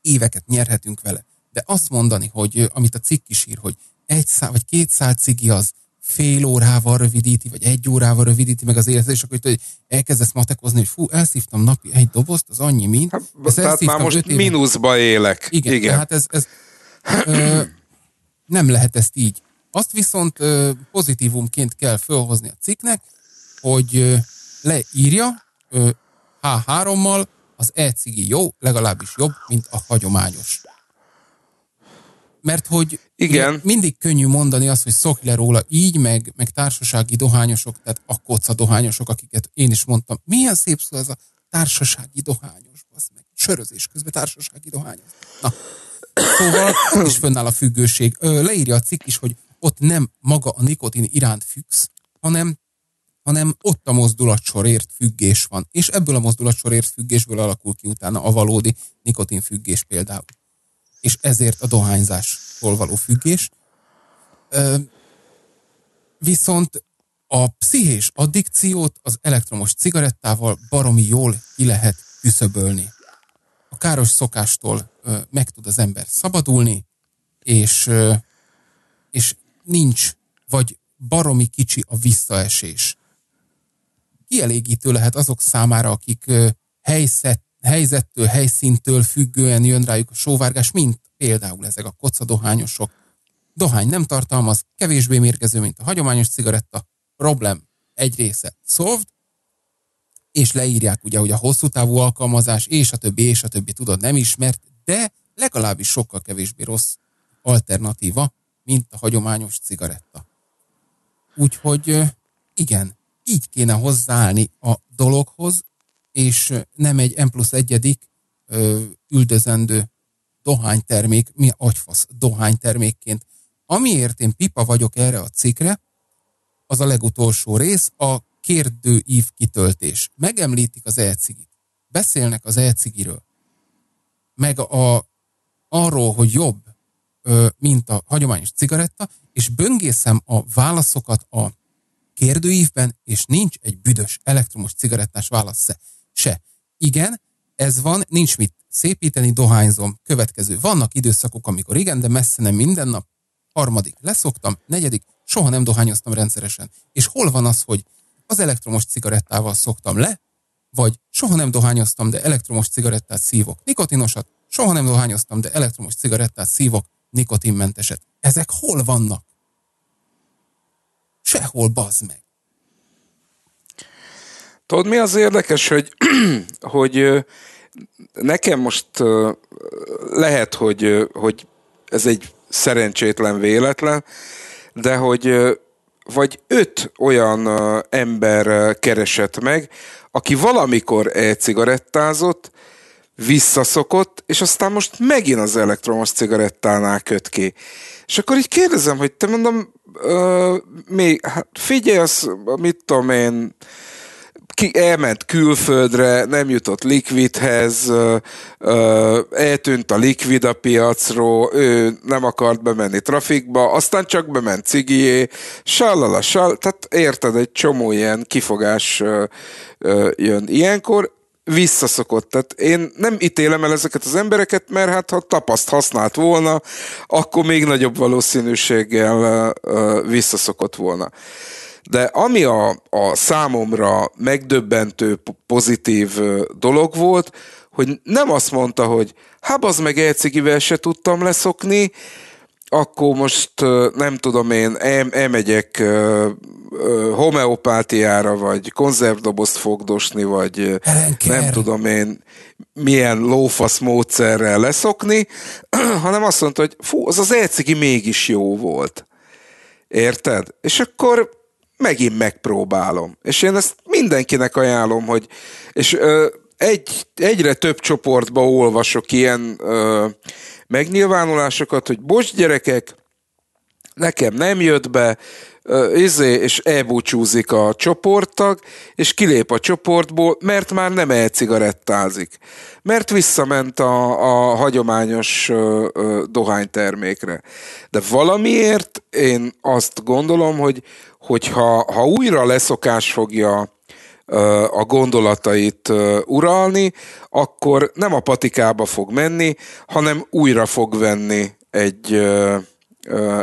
éveket nyerhetünk vele. De azt mondani, hogy amit a cikk is ír, hogy egy szá, vagy két szál cigi az fél órával rövidíti, vagy egy órával rövidíti meg az életet, és akkor hogy elkezdesz matekozni, hogy fú, elszívtam napi egy dobozt, az annyi, mint. Hát, tehát már most mínuszba élek. Igen, Igen. hát ez, ez ö, nem lehet ezt így. Azt viszont ö, pozitívumként kell fölhozni a cikknek, hogy ö, leírja, ö, H3-mal az e-cigi jó, legalábbis jobb, mint a hagyományos. Mert hogy Igen. mindig könnyű mondani azt, hogy szokj le róla így, meg, meg társasági dohányosok, tehát a koca dohányosok, akiket én is mondtam. Milyen szép szó ez a társasági dohányos, az meg sörözés közben társasági dohányos. Na, szóval is fönnáll a függőség. Ö, leírja a cikk is, hogy ott nem maga a nikotin iránt függsz, hanem hanem ott a mozdulatsorért függés van. És ebből a mozdulatsorért függésből alakul ki utána a valódi nikotinfüggés például. És ezért a dohányzástól való függés. viszont a pszichés addikciót az elektromos cigarettával baromi jól ki lehet küszöbölni. A káros szokástól meg tud az ember szabadulni, és, és nincs, vagy baromi kicsi a visszaesés kielégítő lehet azok számára, akik helyszett, helyzettől, helyszíntől függően jön rájuk a sóvárgás, mint például ezek a kocadohányosok. Dohány nem tartalmaz, kevésbé mérgező, mint a hagyományos cigaretta. Problem egy része solved, és leírják ugye, hogy a hosszú távú alkalmazás, és a többi, és a többi, tudod, nem ismert, de legalábbis sokkal kevésbé rossz alternatíva, mint a hagyományos cigaretta. Úgyhogy igen, így kéne hozzáállni a dologhoz, és nem egy M plusz egyedik ö, üldözendő dohánytermék, mi agyfasz, dohánytermékként. Amiért én pipa vagyok erre a cikkre, az a legutolsó rész, a kérdőív kitöltés. Megemlítik az elcigit. Beszélnek az elcigiről. Meg a, arról, hogy jobb, ö, mint a hagyományos cigaretta, és böngészem a válaszokat a kérdőívben, és nincs egy büdös elektromos cigarettás válasz se. se. Igen, ez van, nincs mit szépíteni, dohányzom. Következő. Vannak időszakok, amikor igen, de messze nem minden nap. Harmadik. Leszoktam. Negyedik. Soha nem dohányoztam rendszeresen. És hol van az, hogy az elektromos cigarettával szoktam le, vagy soha nem dohányoztam, de elektromos cigarettát szívok. Nikotinosat. Soha nem dohányoztam, de elektromos cigarettát szívok. Nikotinmenteset. Ezek hol vannak? Sehol, bazd meg. Tudod, mi az érdekes, hogy, <clears throat> hogy nekem most lehet, hogy, hogy ez egy szerencsétlen véletlen, de hogy vagy öt olyan ember keresett meg, aki valamikor e-cigarettázott, visszaszokott, és aztán most megint az elektromos cigarettánál köt ki. És akkor így kérdezem, hogy te mondom, ö, mi, hát figyelj, az, mit tudom én, ki elment külföldre, nem jutott likvidhez, eltűnt a likvid a piacról, ő nem akart bemenni trafikba, aztán csak bement cigié, sallala, sal, tehát érted, egy csomó ilyen kifogás ö, ö, jön ilyenkor, visszaszokott. Tehát én nem ítélem el ezeket az embereket, mert hát ha tapaszt használt volna, akkor még nagyobb valószínűséggel visszaszokott volna. De ami a, a számomra megdöbbentő pozitív dolog volt, hogy nem azt mondta, hogy hát az meg egy se tudtam leszokni, akkor most nem tudom én, el, elmegyek homeopátiára, vagy konzervdobozt fogdosni, vagy nem tudom én milyen lófasz módszerrel leszokni, <clears throat> hanem azt mondta, hogy fú, az az elcigi mégis jó volt. Érted? És akkor megint megpróbálom. És én ezt mindenkinek ajánlom, hogy és ö, egy, egyre több csoportba olvasok ilyen ö, megnyilvánulásokat, hogy bocs gyerekek, nekem nem jött be, ö, izé, és elbúcsúzik a csoporttag, és kilép a csoportból, mert már nem elcigarettázik. Mert visszament a, a hagyományos ö, ö, dohánytermékre. De valamiért én azt gondolom, hogy hogyha ha újra leszokás fogja a gondolatait uralni, akkor nem a patikába fog menni, hanem újra fog venni egy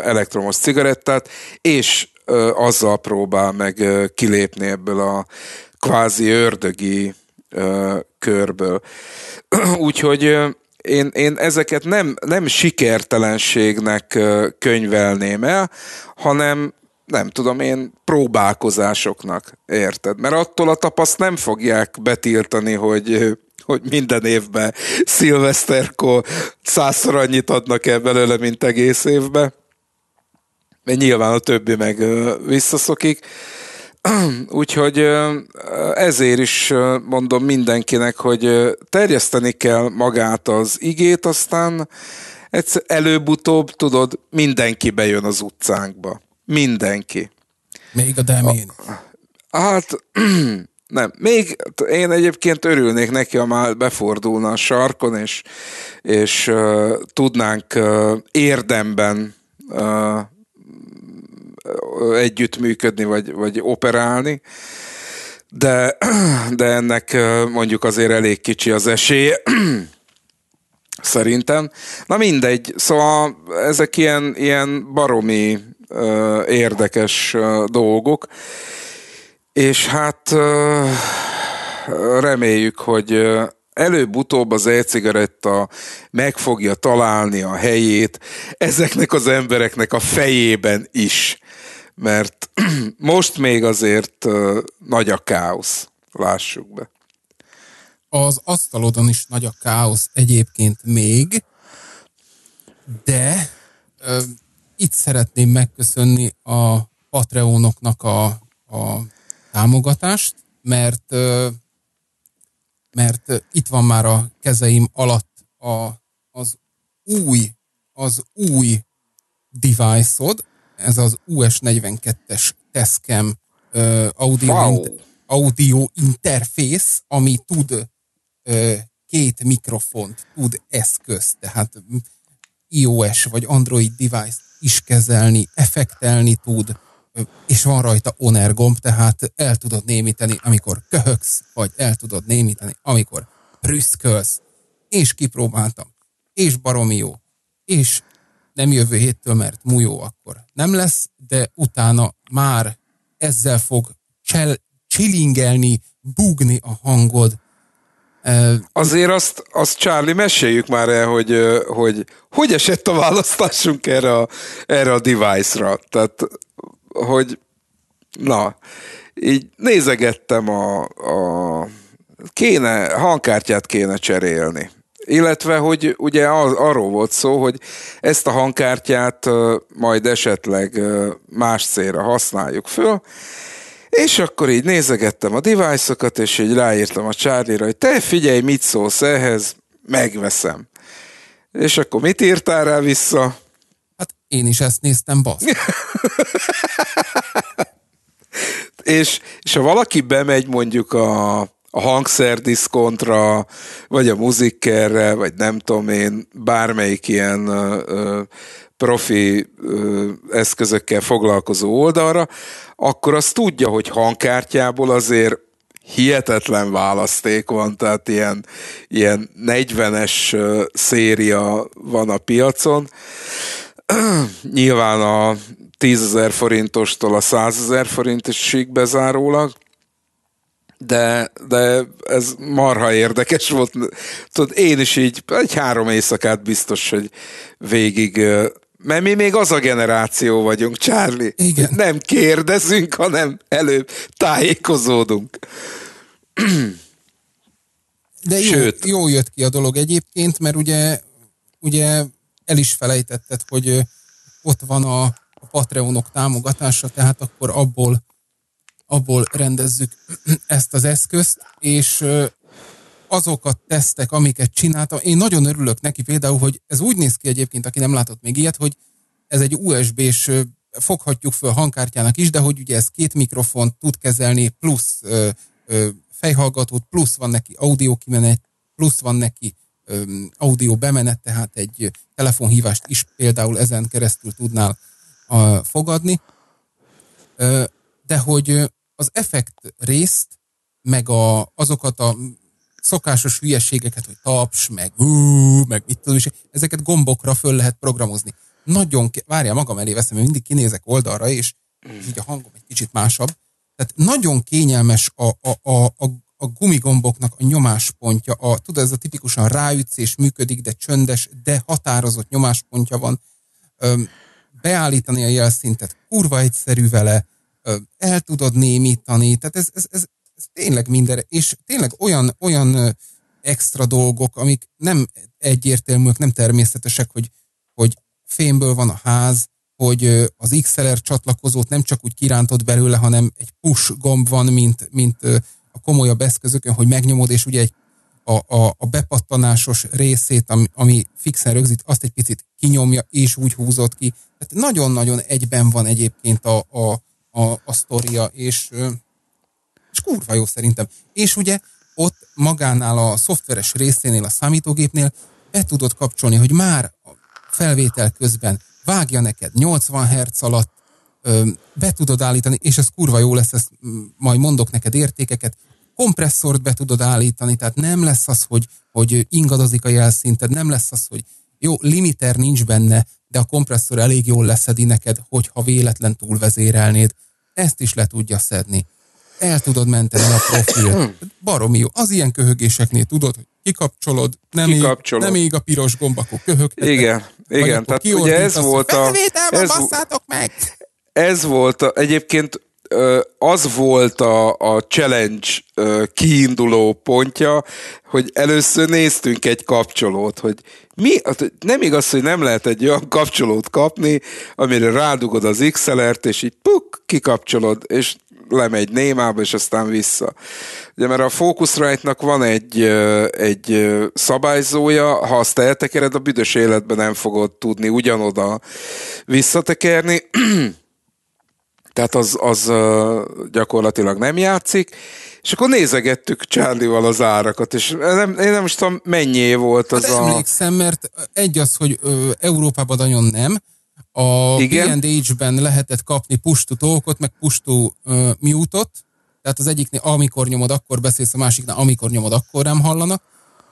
elektromos cigarettát, és azzal próbál meg kilépni ebből a kvázi ördögi körből. <clears throat> Úgyhogy én, én ezeket nem, nem sikertelenségnek könyvelném el, hanem nem tudom én, próbálkozásoknak, érted? Mert attól a tapaszt nem fogják betiltani, hogy hogy minden évben szilveszterkó százszor annyit adnak el belőle, mint egész évben. Mert nyilván a többi meg visszaszokik. <clears throat> Úgyhogy ezért is mondom mindenkinek, hogy terjeszteni kell magát az igét, aztán előbb-utóbb, tudod, mindenki bejön az utcánkba. Mindenki. Még a Damien. Hát, <clears throat> nem. Még én egyébként örülnék neki, ha már befordulna a sarkon, és, és uh, tudnánk uh, érdemben uh, együttműködni, vagy, vagy operálni. De, <clears throat> de ennek uh, mondjuk azért elég kicsi az esélye. <clears throat> Szerintem. Na mindegy, szóval ezek ilyen, ilyen baromi érdekes dolgok. És hát reméljük, hogy előbb-utóbb az e-cigaretta meg fogja találni a helyét ezeknek az embereknek a fejében is. Mert <clears throat> most még azért nagy a káosz, lássuk be. Az asztalodon is nagy a káosz egyébként még, de itt szeretném megköszönni a Patreonoknak a, a támogatást, mert, mert itt van már a kezeim alatt a, az új, az új device-od, ez az US42-es Tescam audio, wow. inter, audio interfész, ami tud két mikrofont, tud eszköz, tehát iOS vagy Android device is kezelni, effektelni tud, és van rajta oner gomb, tehát el tudod némíteni, amikor köhögsz, vagy el tudod némíteni, amikor prüszkölsz, és kipróbáltam, és baromi jó, és nem jövő héttől, mert mújó akkor nem lesz, de utána már ezzel fog csel, csilingelni, bugni a hangod, Azért azt, azt Charlie, meséljük már el, hogy, hogy hogy esett a választásunk erre a, erre a device-ra. Tehát, hogy na, így nézegettem a, a kéne, hangkártyát kéne cserélni. Illetve, hogy ugye az, arról volt szó, hogy ezt a hangkártyát majd esetleg más célra használjuk föl, és akkor így nézegettem a device-okat, és így ráírtam a Charlie-ra, hogy te figyelj, mit szólsz ehhez, megveszem. És akkor mit írtál rá vissza? Hát én is ezt néztem, basz. <laughs> és, és ha valaki bemegy mondjuk a, a hangszerdiszkontra, vagy a muzikkerre, vagy nem tudom én, bármelyik ilyen ö, ö, profi ö, eszközökkel foglalkozó oldalra, akkor azt tudja, hogy hangkártyából azért hihetetlen választék van, tehát ilyen, ilyen 40-es széria van a piacon. <clears throat> Nyilván a 10.000 forintostól a 100.000 forintosig bezárólag, de, de ez marha érdekes volt. Tudod, én is így egy három éjszakát biztos, hogy végig mert mi még az a generáció vagyunk, Charlie. Igen. Nem kérdezünk, hanem előbb tájékozódunk. De jó, Sőt. jó jött ki a dolog egyébként, mert ugye, ugye el is felejtetted, hogy ott van a, a Patreonok támogatása, tehát akkor abból abból rendezzük ezt az eszközt, és azok a tesztek, amiket csináltam, én nagyon örülök neki például, hogy ez úgy néz ki egyébként, aki nem látott még ilyet, hogy ez egy USB-s, foghatjuk föl hangkártyának is, de hogy ugye ez két mikrofont tud kezelni, plusz ö, ö, fejhallgatót, plusz van neki audio kimenet, plusz van neki ö, audio bemenet, tehát egy telefonhívást is például ezen keresztül tudnál a, fogadni. Ö, de hogy az effekt részt, meg a, azokat a szokásos hülyeségeket, hogy taps, meg ú, meg mit tudom, és ezeket gombokra föl lehet programozni. Nagyon, várja, magam elé veszem, mindig kinézek oldalra, és, és mm. így a hangom egy kicsit másabb. Tehát nagyon kényelmes a, a, a, a, a gumigomboknak a nyomáspontja. A, tudod, ez a tipikusan ráütsz és működik, de csöndes, de határozott nyomáspontja van. Öm, beállítani a jelszintet kurva egyszerű vele, el tudod némítani, tehát ez, ez, ez tényleg mindenre, és tényleg olyan, olyan extra dolgok, amik nem egyértelműek, nem természetesek, hogy, hogy fémből van a ház, hogy az XLR csatlakozót nem csak úgy kirántod belőle, hanem egy push gomb van, mint, mint a komolyabb eszközökön, hogy megnyomod, és ugye egy, a, a, a bepattanásos részét, ami, ami fixen rögzít, azt egy picit kinyomja, és úgy húzott ki. Tehát nagyon-nagyon egyben van egyébként a, a, a, a sztoria, és és kurva jó szerintem. És ugye ott magánál a szoftveres részénél, a számítógépnél be tudod kapcsolni, hogy már a felvétel közben vágja neked 80 Hz alatt, be tudod állítani, és ez kurva jó lesz, ezt majd mondok neked értékeket, kompresszort be tudod állítani, tehát nem lesz az, hogy, hogy ingadozik a jelszinted, nem lesz az, hogy jó, limiter nincs benne, de a kompresszor elég jól leszedi neked, hogyha véletlen túlvezérelnéd, ezt is le tudja szedni el tudod menteni a profilt. Baromi jó. Az ilyen köhögéseknél tudod, hogy kikapcsolod, nem, kikapcsolod. Ég, nem ég a piros gomb, akkor köhög. Igen, igen. Tehát ugye ez volt a... Ez, meg! ez volt a, egyébként az volt a, a challenge kiinduló pontja, hogy először néztünk egy kapcsolót, hogy mi, hát, nem igaz, hogy nem lehet egy olyan kapcsolót kapni, amire rádugod az XLR-t, és így puk, kikapcsolod, és lemegy Némába, és aztán vissza. Ugye, mert a Focusrite-nak van egy, egy szabályzója, ha azt eltekered, a büdös életben nem fogod tudni ugyanoda visszatekerni, <clears throat> Tehát az, az gyakorlatilag nem játszik. És akkor nézegettük Csándival az árakat, és nem, én nem is tudom, mennyi volt hát az hát a... Emlékszem, mert egy az, hogy ö, Európában nagyon nem, a B&H-ben lehetett kapni push tókot, meg push miútot, tehát az egyiknél amikor nyomod, akkor beszélsz, a másiknál amikor nyomod, akkor nem hallanak,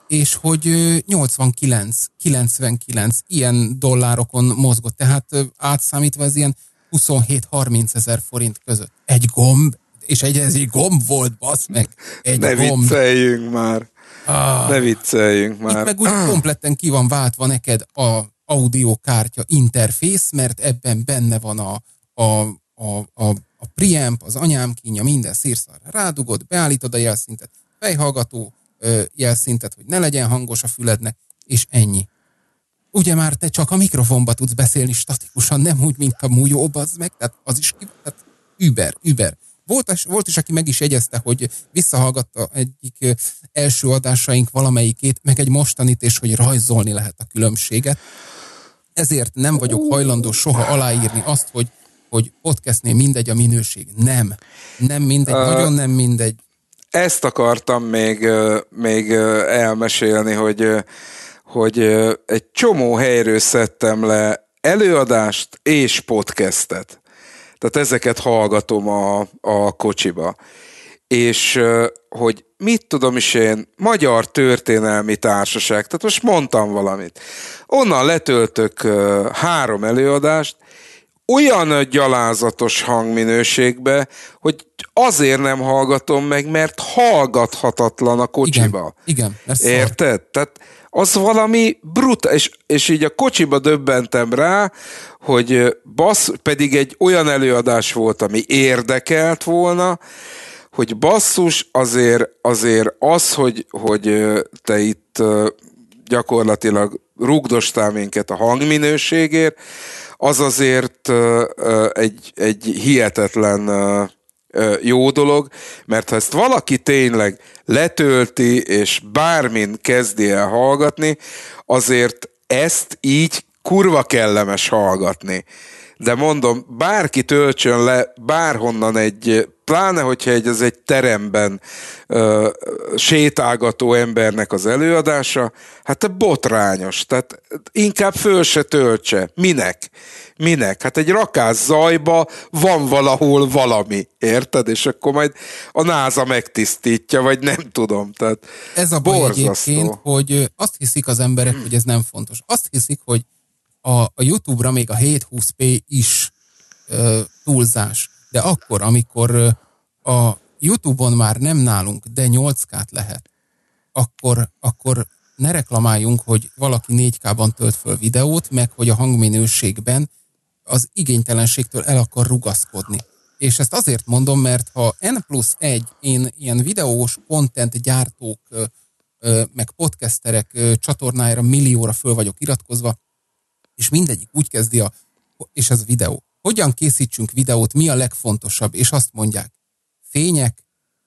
és hogy 89, 99 ilyen dollárokon mozgott, tehát átszámítva ez ilyen 27-30 ezer forint között. Egy gomb, és egy ez egy gomb volt, basz meg. Egy ne gomb. vicceljünk már. Ah. Ne vicceljünk már. Itt meg úgy ah. kompletten ki van váltva neked a audiokártya interfész, mert ebben benne van a, a, a, a, a preamp, az anyám kínja, minden szírszarra rádugod, beállítod a jelszintet, fejhallgató jelszintet, hogy ne legyen hangos a fülednek, és ennyi. Ugye már te csak a mikrofonba tudsz beszélni statikusan, nem úgy, mint a mújó, az meg, tehát az is ki, tehát über, über. Volt, volt is, aki meg is jegyezte, hogy visszahallgatta egyik első adásaink valamelyikét, meg egy mostanit, és hogy rajzolni lehet a különbséget. Ezért nem vagyok hajlandó soha aláírni azt, hogy, hogy podcastnél mindegy a minőség. Nem. Nem mindegy, uh, nagyon nem mindegy. Ezt akartam még, még elmesélni, hogy hogy egy csomó helyről szedtem le előadást és podcastet. Tehát ezeket hallgatom a, a kocsiba. És hogy mit tudom is én, Magyar Történelmi Társaság, tehát most mondtam valamit. Onnan letöltök három előadást, olyan gyalázatos hangminőségbe, hogy azért nem hallgatom meg, mert hallgathatatlan a kocsiba. Igen, igen. Érted? Tehát az valami brutál, és, és így a kocsiba döbbentem rá, hogy bassz, pedig egy olyan előadás volt, ami érdekelt volna, hogy basszus azért, azért az, hogy, hogy te itt gyakorlatilag rugdostál minket a hangminőségért, az azért egy, egy hihetetlen jó dolog, mert ha ezt valaki tényleg letölti, és bármin kezdi el hallgatni, azért ezt így kurva kellemes hallgatni. De mondom, bárki töltsön le bárhonnan egy pláne, hogyha egy, ez egy teremben ö, sétálgató embernek az előadása, hát a botrányos, tehát inkább föl se töltse. Minek? Minek? Hát egy rakás zajba van valahol valami, érted? És akkor majd a náza megtisztítja, vagy nem tudom. Tehát ez a baj egyébként, hogy azt hiszik az emberek, hmm. hogy ez nem fontos. Azt hiszik, hogy a, a YouTube-ra még a 720p is ö, túlzás de akkor, amikor a YouTube-on már nem nálunk, de 8K-t lehet, akkor, akkor ne reklamáljunk, hogy valaki 4K-ban tölt föl videót, meg hogy a hangminőségben az igénytelenségtől el akar rugaszkodni. És ezt azért mondom, mert ha N plusz 1, én ilyen videós content gyártók, meg podcasterek csatornájára millióra föl vagyok iratkozva, és mindegyik úgy kezdi a, és ez videó, hogyan készítsünk videót, mi a legfontosabb, és azt mondják, fények,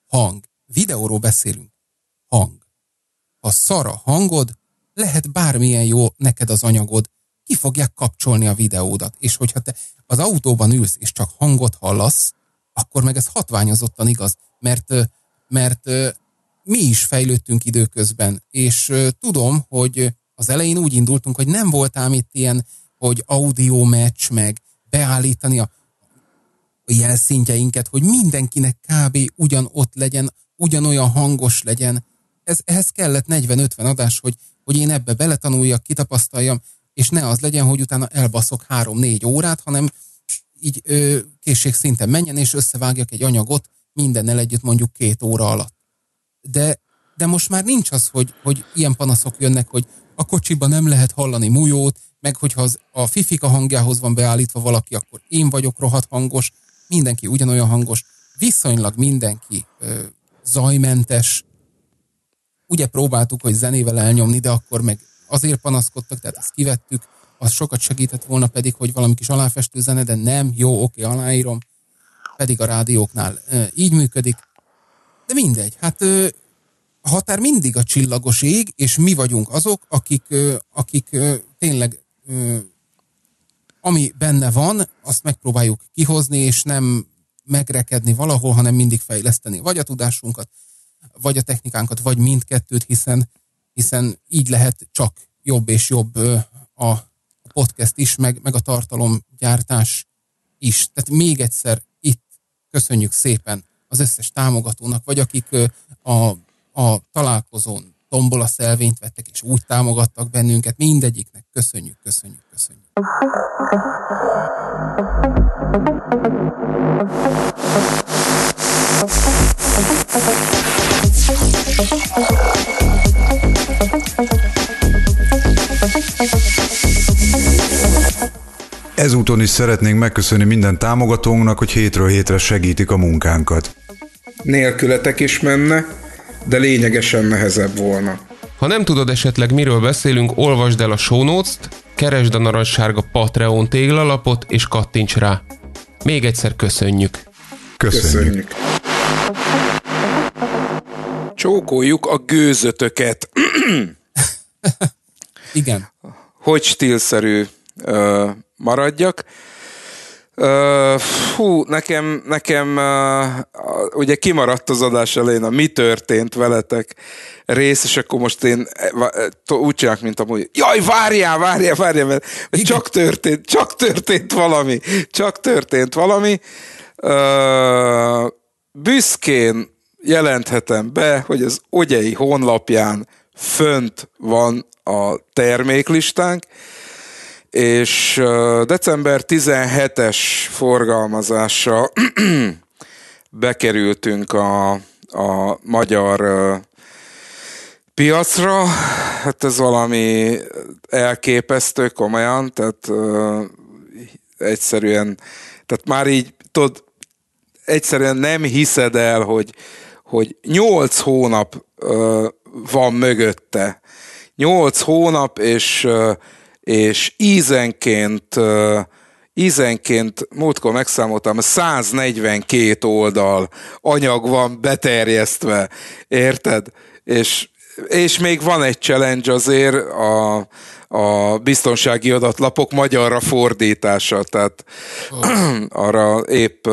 hang. Videóról beszélünk. Hang. Ha szar a hangod, lehet bármilyen jó neked az anyagod, ki fogják kapcsolni a videódat, és hogyha te az autóban ülsz, és csak hangot hallasz, akkor meg ez hatványozottan igaz, mert, mert mi is fejlődtünk időközben, és tudom, hogy az elején úgy indultunk, hogy nem volt ám itt ilyen, hogy audio meccs, meg beállítani a jelszintjeinket, hogy mindenkinek kb. ugyanott legyen, ugyanolyan hangos legyen. Ez, ehhez kellett 40-50 adás, hogy, hogy én ebbe beletanuljak, kitapasztaljam, és ne az legyen, hogy utána elbaszok 3-4 órát, hanem így ö, szinten menjen, és összevágjak egy anyagot mindennel együtt mondjuk két óra alatt. De, de most már nincs az, hogy, hogy ilyen panaszok jönnek, hogy a kocsiban nem lehet hallani mújót, meg hogyha az, a fifika hangjához van beállítva valaki, akkor én vagyok rohadt hangos, mindenki ugyanolyan hangos, viszonylag mindenki ö, zajmentes. Ugye próbáltuk, hogy zenével elnyomni, de akkor meg azért panaszkodtak, tehát ezt kivettük, az sokat segített volna pedig, hogy valami kis aláfestő zene, de nem, jó, oké, aláírom, pedig a rádióknál ö, így működik. De mindegy, hát ö, a határ mindig a csillagos ég, és mi vagyunk azok, akik, ö, akik ö, tényleg Mm. ami benne van, azt megpróbáljuk kihozni, és nem megrekedni valahol, hanem mindig fejleszteni vagy a tudásunkat, vagy a technikánkat, vagy mindkettőt, hiszen, hiszen így lehet csak jobb és jobb a podcast is, meg, meg a tartalomgyártás is. Tehát még egyszer itt köszönjük szépen az összes támogatónak, vagy akik a, a találkozón tombol a szelvényt vettek, és úgy támogattak bennünket. Mindegyiknek köszönjük, köszönjük, köszönjük. Ezúton is szeretnénk megköszönni minden támogatónknak, hogy hétről hétre segítik a munkánkat. Nélkületek is menne, de lényegesen nehezebb volna. Ha nem tudod esetleg miről beszélünk, olvasd el a show notes-t, keresd a narancssárga Patreon téglalapot és kattints rá. Még egyszer köszönjük! Köszönjük! köszönjük. Csókoljuk a gőzötöket. Igen. Hogy stílszerű maradjak. Uh, fú, nekem, nekem uh, ugye kimaradt az adás elején a mi történt veletek rész, és akkor most én e, e, úgy csinálok, mint amúgy, jaj, várjál, várjál, várjál, mert, Igen. csak történt, csak történt valami, csak történt valami. Uh, büszkén jelenthetem be, hogy az ugyei honlapján fönt van a terméklistánk, és december 17-es forgalmazása <clears throat> bekerültünk a, a magyar piacra, hát ez valami elképesztő komolyan, tehát egyszerűen, tehát már így, tudod, egyszerűen nem hiszed el, hogy, hogy 8 hónap ö, van mögötte. 8 hónap, és ö, és ízenként, ízenként múltkor megszámoltam, 142 oldal anyag van beterjesztve, érted? És, és még van egy challenge azért a, a biztonsági adatlapok magyarra fordítása, tehát oh. <clears throat> arra épp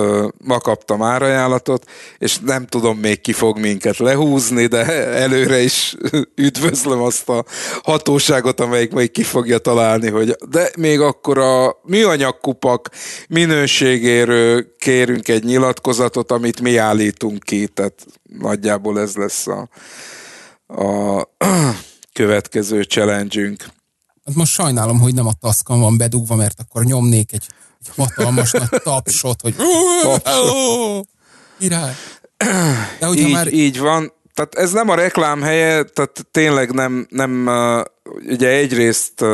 ma kaptam árajánlatot, és nem tudom még ki fog minket lehúzni, de előre is <laughs> üdvözlöm azt a hatóságot, amelyik még ki fogja találni, hogy de még akkor a műanyagkupak minőségéről kérünk egy nyilatkozatot, amit mi állítunk ki, tehát nagyjából ez lesz a, a <clears throat> következő challenge-ünk. Hát most sajnálom, hogy nem a taszkan van bedugva, mert akkor nyomnék egy, egy hatalmas nagy tapsot, hogy király. De így, már... így van. Tehát ez nem a reklám helye, tehát tényleg nem, nem ugye egyrészt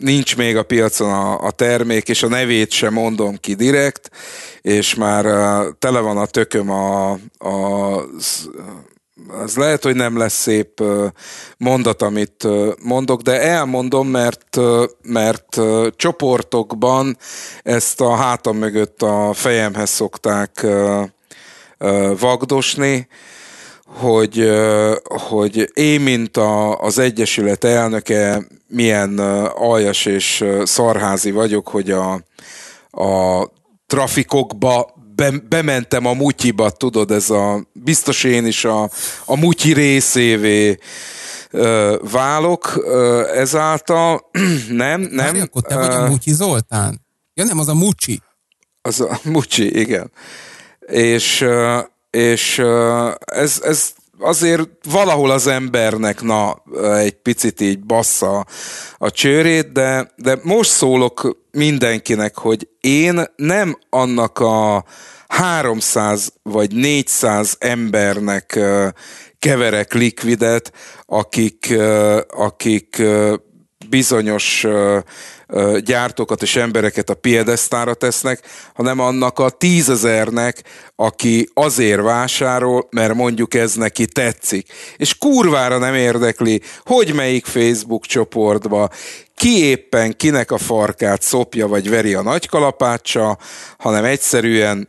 nincs még a piacon a, a termék, és a nevét sem mondom ki direkt, és már tele van a tököm a, a az lehet, hogy nem lesz szép mondat, amit mondok, de elmondom, mert, mert csoportokban ezt a hátam mögött a fejemhez szokták vagdosni, hogy, hogy én, mint a, az Egyesület elnöke, milyen aljas és szarházi vagyok, hogy a, a trafikokba be, bementem a mutyiba, tudod, ez a, biztos én is a, a mutyi részévé ö, válok ö, ezáltal. <clears throat> nem, nem. Várj, akkor te vagy a Mutyi Zoltán. Ja nem, az a Mucsi. Az a Mucsi, igen. És, és ez, ez azért valahol az embernek na egy picit így bassza a csőrét, de, de most szólok mindenkinek, hogy én nem annak a 300 vagy 400 embernek keverek likvidet, akik, akik bizonyos gyártókat és embereket a piedesztára tesznek, hanem annak a tízezernek, aki azért vásárol, mert mondjuk ez neki tetszik. És kurvára nem érdekli, hogy melyik Facebook csoportba, ki éppen kinek a farkát szopja vagy veri a nagykalapácsa, hanem egyszerűen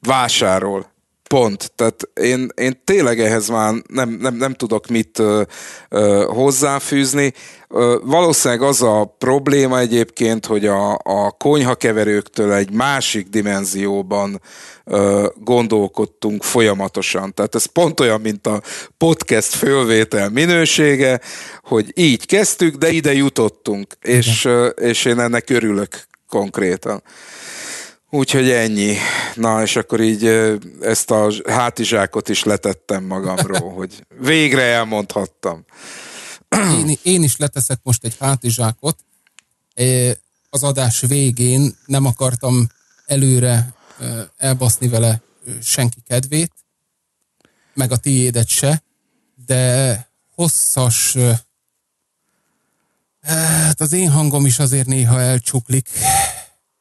vásárol pont. Tehát én, én tényleg ehhez már nem, nem, nem tudok mit ö, ö, hozzáfűzni. Ö, valószínűleg az a probléma egyébként, hogy a, a konyhakeverőktől egy másik dimenzióban ö, gondolkodtunk folyamatosan. Tehát ez pont olyan, mint a podcast fölvétel minősége, hogy így kezdtük, de ide jutottunk, és, és én ennek örülök konkrétan. Úgyhogy ennyi. Na, és akkor így ezt a hátizsákot is letettem magamról, <laughs> hogy végre elmondhattam. Én, én is leteszek most egy hátizsákot. Az adás végén nem akartam előre elbaszni vele senki kedvét, meg a tiédet se, de hosszas... Hát az én hangom is azért néha elcsuklik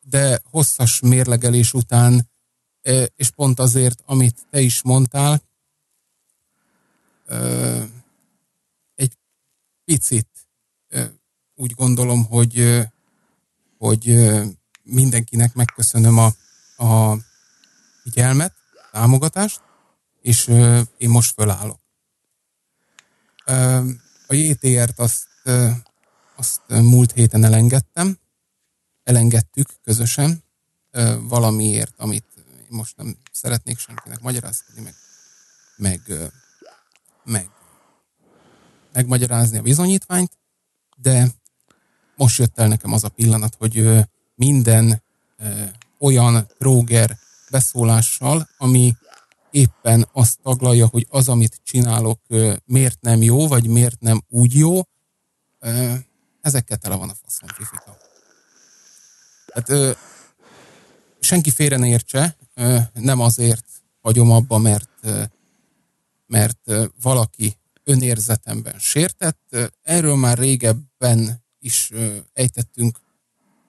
de hosszas mérlegelés után, e, és pont azért, amit te is mondtál, e, egy picit e, úgy gondolom, hogy, hogy mindenkinek megköszönöm a, a figyelmet, támogatást, és én most fölállok. A JTR-t azt, azt múlt héten elengedtem, elengedtük közösen valamiért, amit most nem szeretnék senkinek magyarázni, meg, meg, meg megmagyarázni a bizonyítványt, de most jött el nekem az a pillanat, hogy minden olyan tróger beszólással, ami éppen azt taglalja, hogy az, amit csinálok, miért nem jó, vagy miért nem úgy jó, ezekkel tele van a faszom kifika. Hát, ö, senki félre ne értse, ö, nem azért hagyom abba, mert, ö, mert ö, valaki önérzetemben sértett. erről már régebben is ö, ejtettünk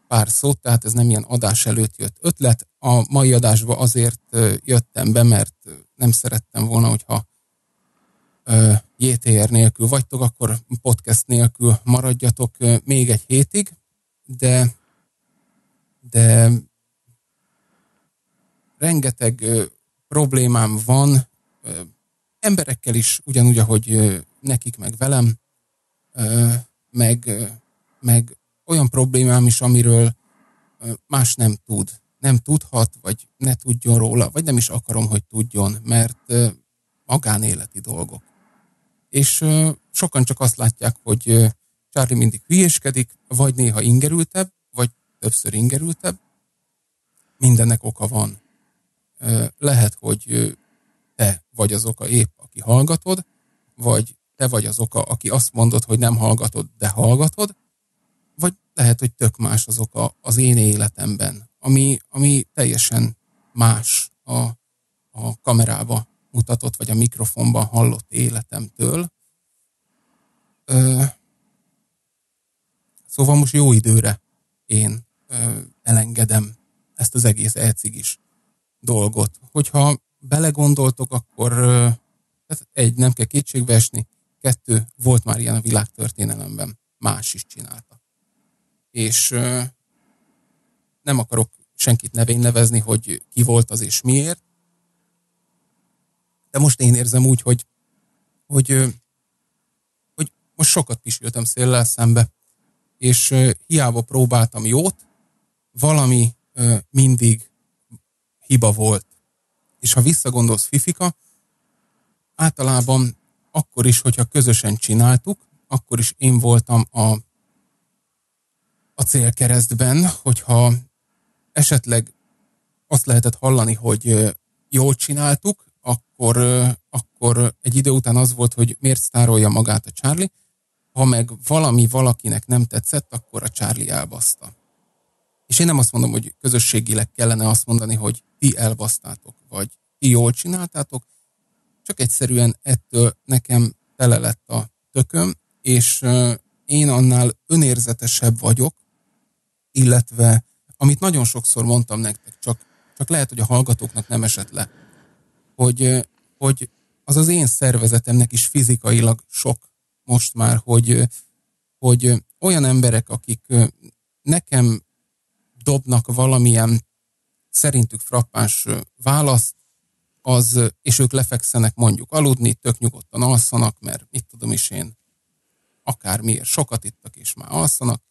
pár szót, tehát ez nem ilyen adás előtt jött ötlet. A mai adásba azért ö, jöttem be, mert nem szerettem volna, hogyha JTR nélkül vagytok, akkor podcast nélkül maradjatok még egy hétig, de de rengeteg problémám van emberekkel is, ugyanúgy, ahogy nekik, meg velem, meg, meg olyan problémám is, amiről más nem tud. Nem tudhat, vagy ne tudjon róla, vagy nem is akarom, hogy tudjon, mert magánéleti dolgok. És sokan csak azt látják, hogy Charlie mindig hülyéskedik, vagy néha ingerültebb, többször ingerültebb. Mindennek oka van. Lehet, hogy te vagy az oka épp, aki hallgatod, vagy te vagy az oka, aki azt mondod, hogy nem hallgatod, de hallgatod, vagy lehet, hogy tök más az oka az én életemben, ami, ami teljesen más a, a kamerába mutatott, vagy a mikrofonban hallott életemtől. Ö, szóval most jó időre én elengedem ezt az egész elcigis dolgot. Hogyha belegondoltok, akkor tehát egy, nem kell kétségbe esni, kettő, volt már ilyen a világtörténelemben, más is csinálta. És nem akarok senkit nevén nevezni, hogy ki volt az és miért, de most én érzem úgy, hogy, hogy, hogy most sokat pisiltem széllel szembe, és hiába próbáltam jót, valami ö, mindig hiba volt. És ha visszagondolsz Fifika, általában akkor is, hogyha közösen csináltuk, akkor is én voltam a, a célkeresztben, hogyha esetleg azt lehetett hallani, hogy jól csináltuk, akkor, akkor egy idő után az volt, hogy miért sztárolja magát a Charlie, ha meg valami valakinek nem tetszett, akkor a Charlie elbaszta. És én nem azt mondom, hogy közösségileg kellene azt mondani, hogy ti elbasztátok, vagy ti jól csináltátok, csak egyszerűen ettől nekem tele lett a tököm, és én annál önérzetesebb vagyok, illetve amit nagyon sokszor mondtam nektek, csak, csak lehet, hogy a hallgatóknak nem esett le, hogy, hogy az az én szervezetemnek is fizikailag sok most már, hogy, hogy olyan emberek, akik nekem dobnak valamilyen szerintük frappáns választ, az, és ők lefekszenek mondjuk aludni, tök nyugodtan alszanak, mert mit tudom is én, akármiért, sokat ittak és már alszanak,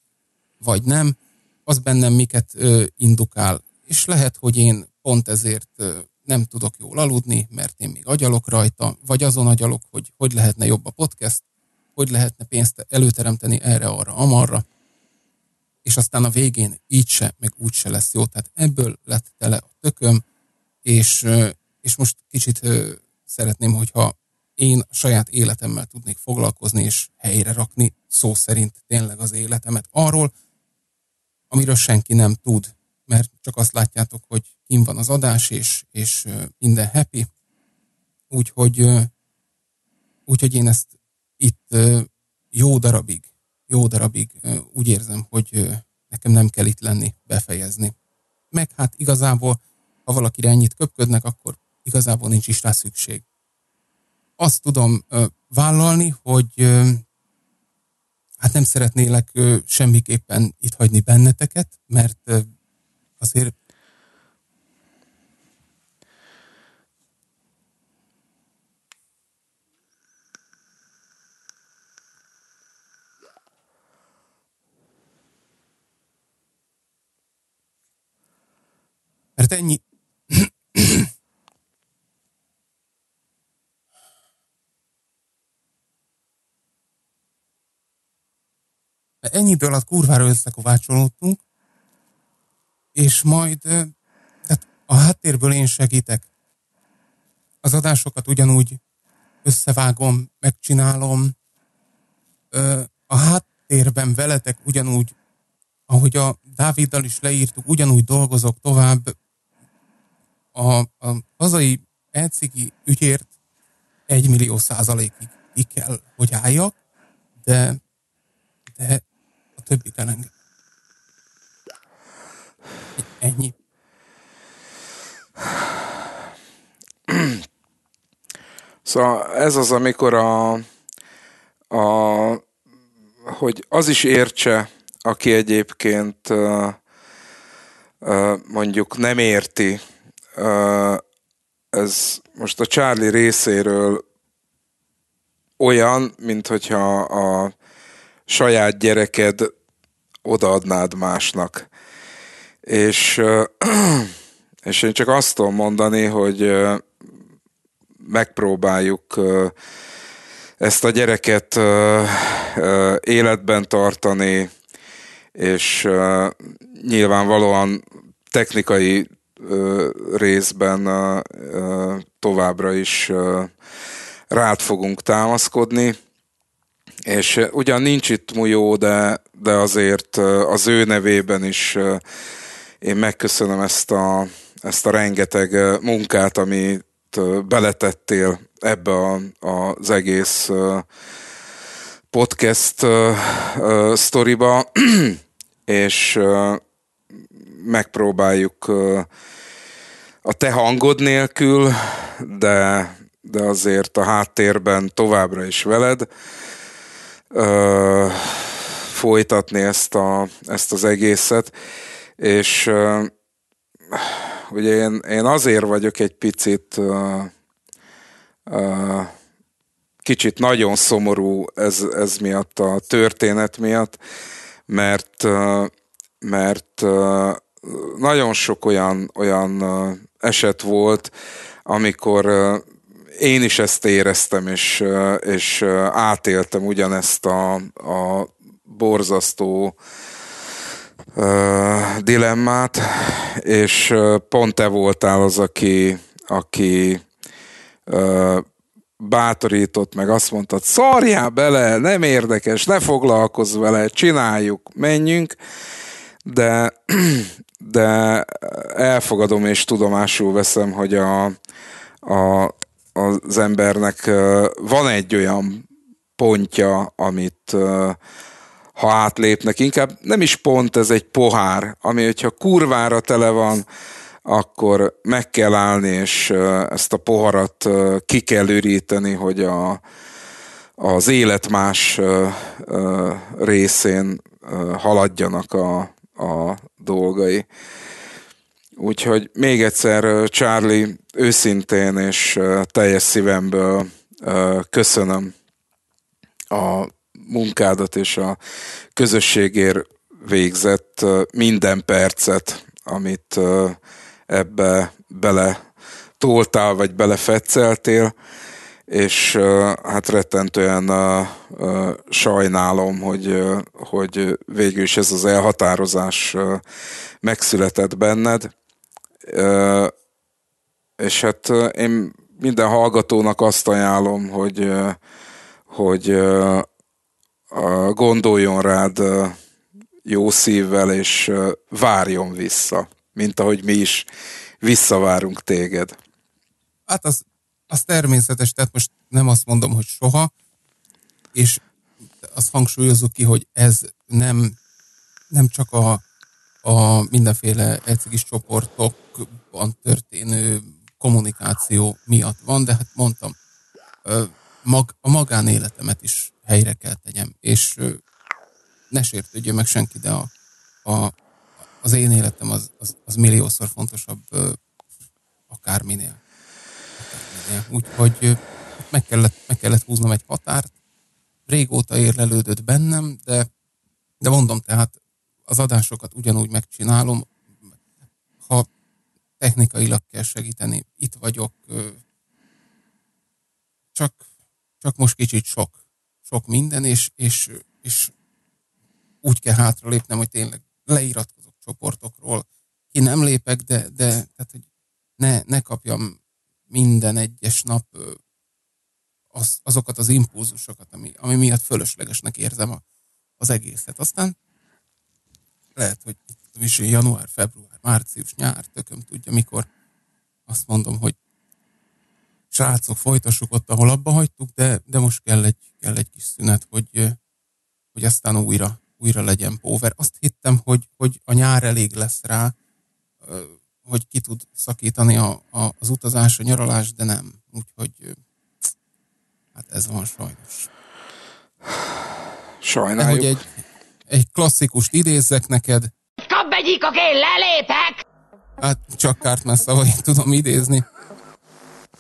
vagy nem, az bennem miket ö, indukál. És lehet, hogy én pont ezért ö, nem tudok jól aludni, mert én még agyalok rajta, vagy azon agyalok, hogy hogy lehetne jobb a podcast, hogy lehetne pénzt előteremteni erre, arra, amarra és aztán a végén így se, meg úgy se lesz jó. Tehát ebből lett tele a tököm, és, és most kicsit szeretném, hogyha én a saját életemmel tudnék foglalkozni, és helyre rakni szó szerint tényleg az életemet arról, amiről senki nem tud, mert csak azt látjátok, hogy kim van az adás, és, és minden happy. Úgyhogy, úgyhogy én ezt itt jó darabig jó darabig úgy érzem, hogy nekem nem kell itt lenni, befejezni. Meg hát igazából, ha valakire ennyit köpködnek, akkor igazából nincs is rá szükség. Azt tudom vállalni, hogy hát nem szeretnélek semmiképpen itt hagyni benneteket, mert azért Mert ennyi... ennyi idő alatt kurvára összekovácsolódtunk, és majd tehát a háttérből én segítek. Az adásokat ugyanúgy összevágom, megcsinálom. A háttérben veletek ugyanúgy ahogy a Dáviddal is leírtuk, ugyanúgy dolgozok tovább, a, a hazai elcigi ügyért egy millió százalékig kell, hogy álljak, de, de a többi elenged. Ennyi. Szóval ez az, amikor a, a hogy az is értse, aki egyébként mondjuk nem érti, ez most a Charlie részéről olyan, mint hogyha a saját gyereked odaadnád másnak. És, <clears throat> és én csak azt tudom mondani, hogy megpróbáljuk ezt a gyereket életben tartani, és nyilvánvalóan technikai részben továbbra is rád fogunk támaszkodni. És ugyan nincs itt Mujó, de, de azért az ő nevében is én megköszönöm ezt a, ezt a rengeteg munkát, amit beletettél ebbe a, az egész podcast sztoriba, <clears throat> és megpróbáljuk a te hangod nélkül, de, de azért a háttérben továbbra is veled. Ö, folytatni ezt, a, ezt az egészet, és ö, ugye én, én azért vagyok egy picit ö, ö, kicsit nagyon szomorú ez, ez miatt a történet miatt, mert, mert nagyon sok olyan, olyan eset volt, amikor én is ezt éreztem, és, és átéltem ugyanezt a, a borzasztó dilemmát, és pont te voltál az, aki, aki bátorított, meg azt mondta: szarjál bele, nem érdekes, ne foglalkozz vele, csináljuk, menjünk, de de elfogadom és tudomásul veszem, hogy a, a, az embernek van egy olyan pontja, amit ha átlépnek, inkább nem is pont, ez egy pohár, ami hogyha kurvára tele van, akkor meg kell állni, és ezt a poharat ki kell üríteni, hogy a, az élet más részén haladjanak a, a dolgai. Úgyhogy még egyszer Charlie őszintén és teljes szívemből köszönöm a munkádat és a közösségért végzett minden percet, amit ebbe bele toltál, vagy belefetszeltél és hát rettentően sajnálom, hogy, hogy végül is ez az elhatározás megszületett benned, és hát én minden hallgatónak azt ajánlom, hogy, hogy gondoljon rád jó szívvel, és várjon vissza, mint ahogy mi is visszavárunk téged. Hát az az természetes, tehát most nem azt mondom, hogy soha, és azt hangsúlyozok ki, hogy ez nem, nem csak a, a mindenféle ecigis csoportokban történő kommunikáció miatt van, de hát mondtam, mag, a magánéletemet is helyre kell tegyem, és ne sértődjön meg senki, de a, a, az én életem az, az, az milliószor fontosabb akárminél. Úgyhogy meg kellett, meg kellett húznom egy határt. Régóta érlelődött bennem, de, de mondom, tehát az adásokat ugyanúgy megcsinálom. Ha technikailag kell segíteni, itt vagyok. Csak, csak most kicsit sok. Sok minden, és, és, és úgy kell hátralépnem, hogy tényleg leiratkozok csoportokról. Ki nem lépek, de, de tehát, hogy ne, ne kapjam minden egyes nap az, azokat az impulzusokat, ami, ami miatt fölöslegesnek érzem a, az egészet. Aztán lehet, hogy is január, február, március, nyár, tököm tudja, mikor azt mondom, hogy srácok, folytassuk ott, ahol abba hagytuk, de, de most kell egy, kell egy kis szünet, hogy, hogy aztán újra, újra legyen power. Azt hittem, hogy, hogy a nyár elég lesz rá, hogy ki tud szakítani a, a, az utazás, a nyaralás, de nem. Úgyhogy hát ez van sajnos. Sajnáljuk. hogy egy, egy klasszikust idézzek neked. Kap egyik, én lelépek! Hát csak Cartman szavait tudom idézni.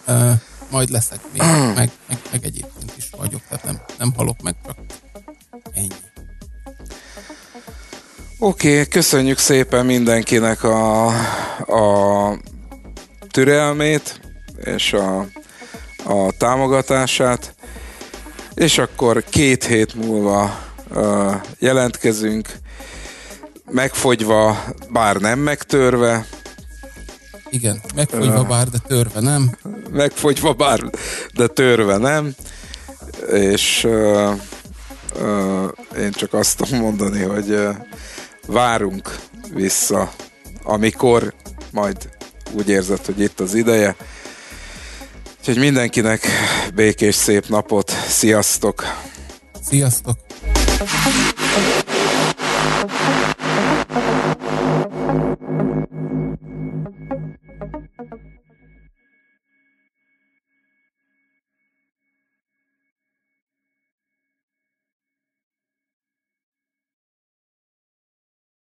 Uh, majd leszek még, meg, meg, meg egyébként is vagyok, tehát nem, nem halok meg, csak ennyi. Oké, okay, köszönjük szépen mindenkinek a, a türelmét és a, a támogatását, és akkor két hét múlva uh, jelentkezünk, megfogyva, bár nem megtörve. Igen, megfogyva uh, bár, de törve nem. Megfogyva bár, de törve nem. És uh, uh, én csak azt tudom mondani, hogy uh, várunk vissza, amikor majd úgy érzed, hogy itt az ideje. Úgyhogy mindenkinek békés szép napot, sziasztok! Sziasztok!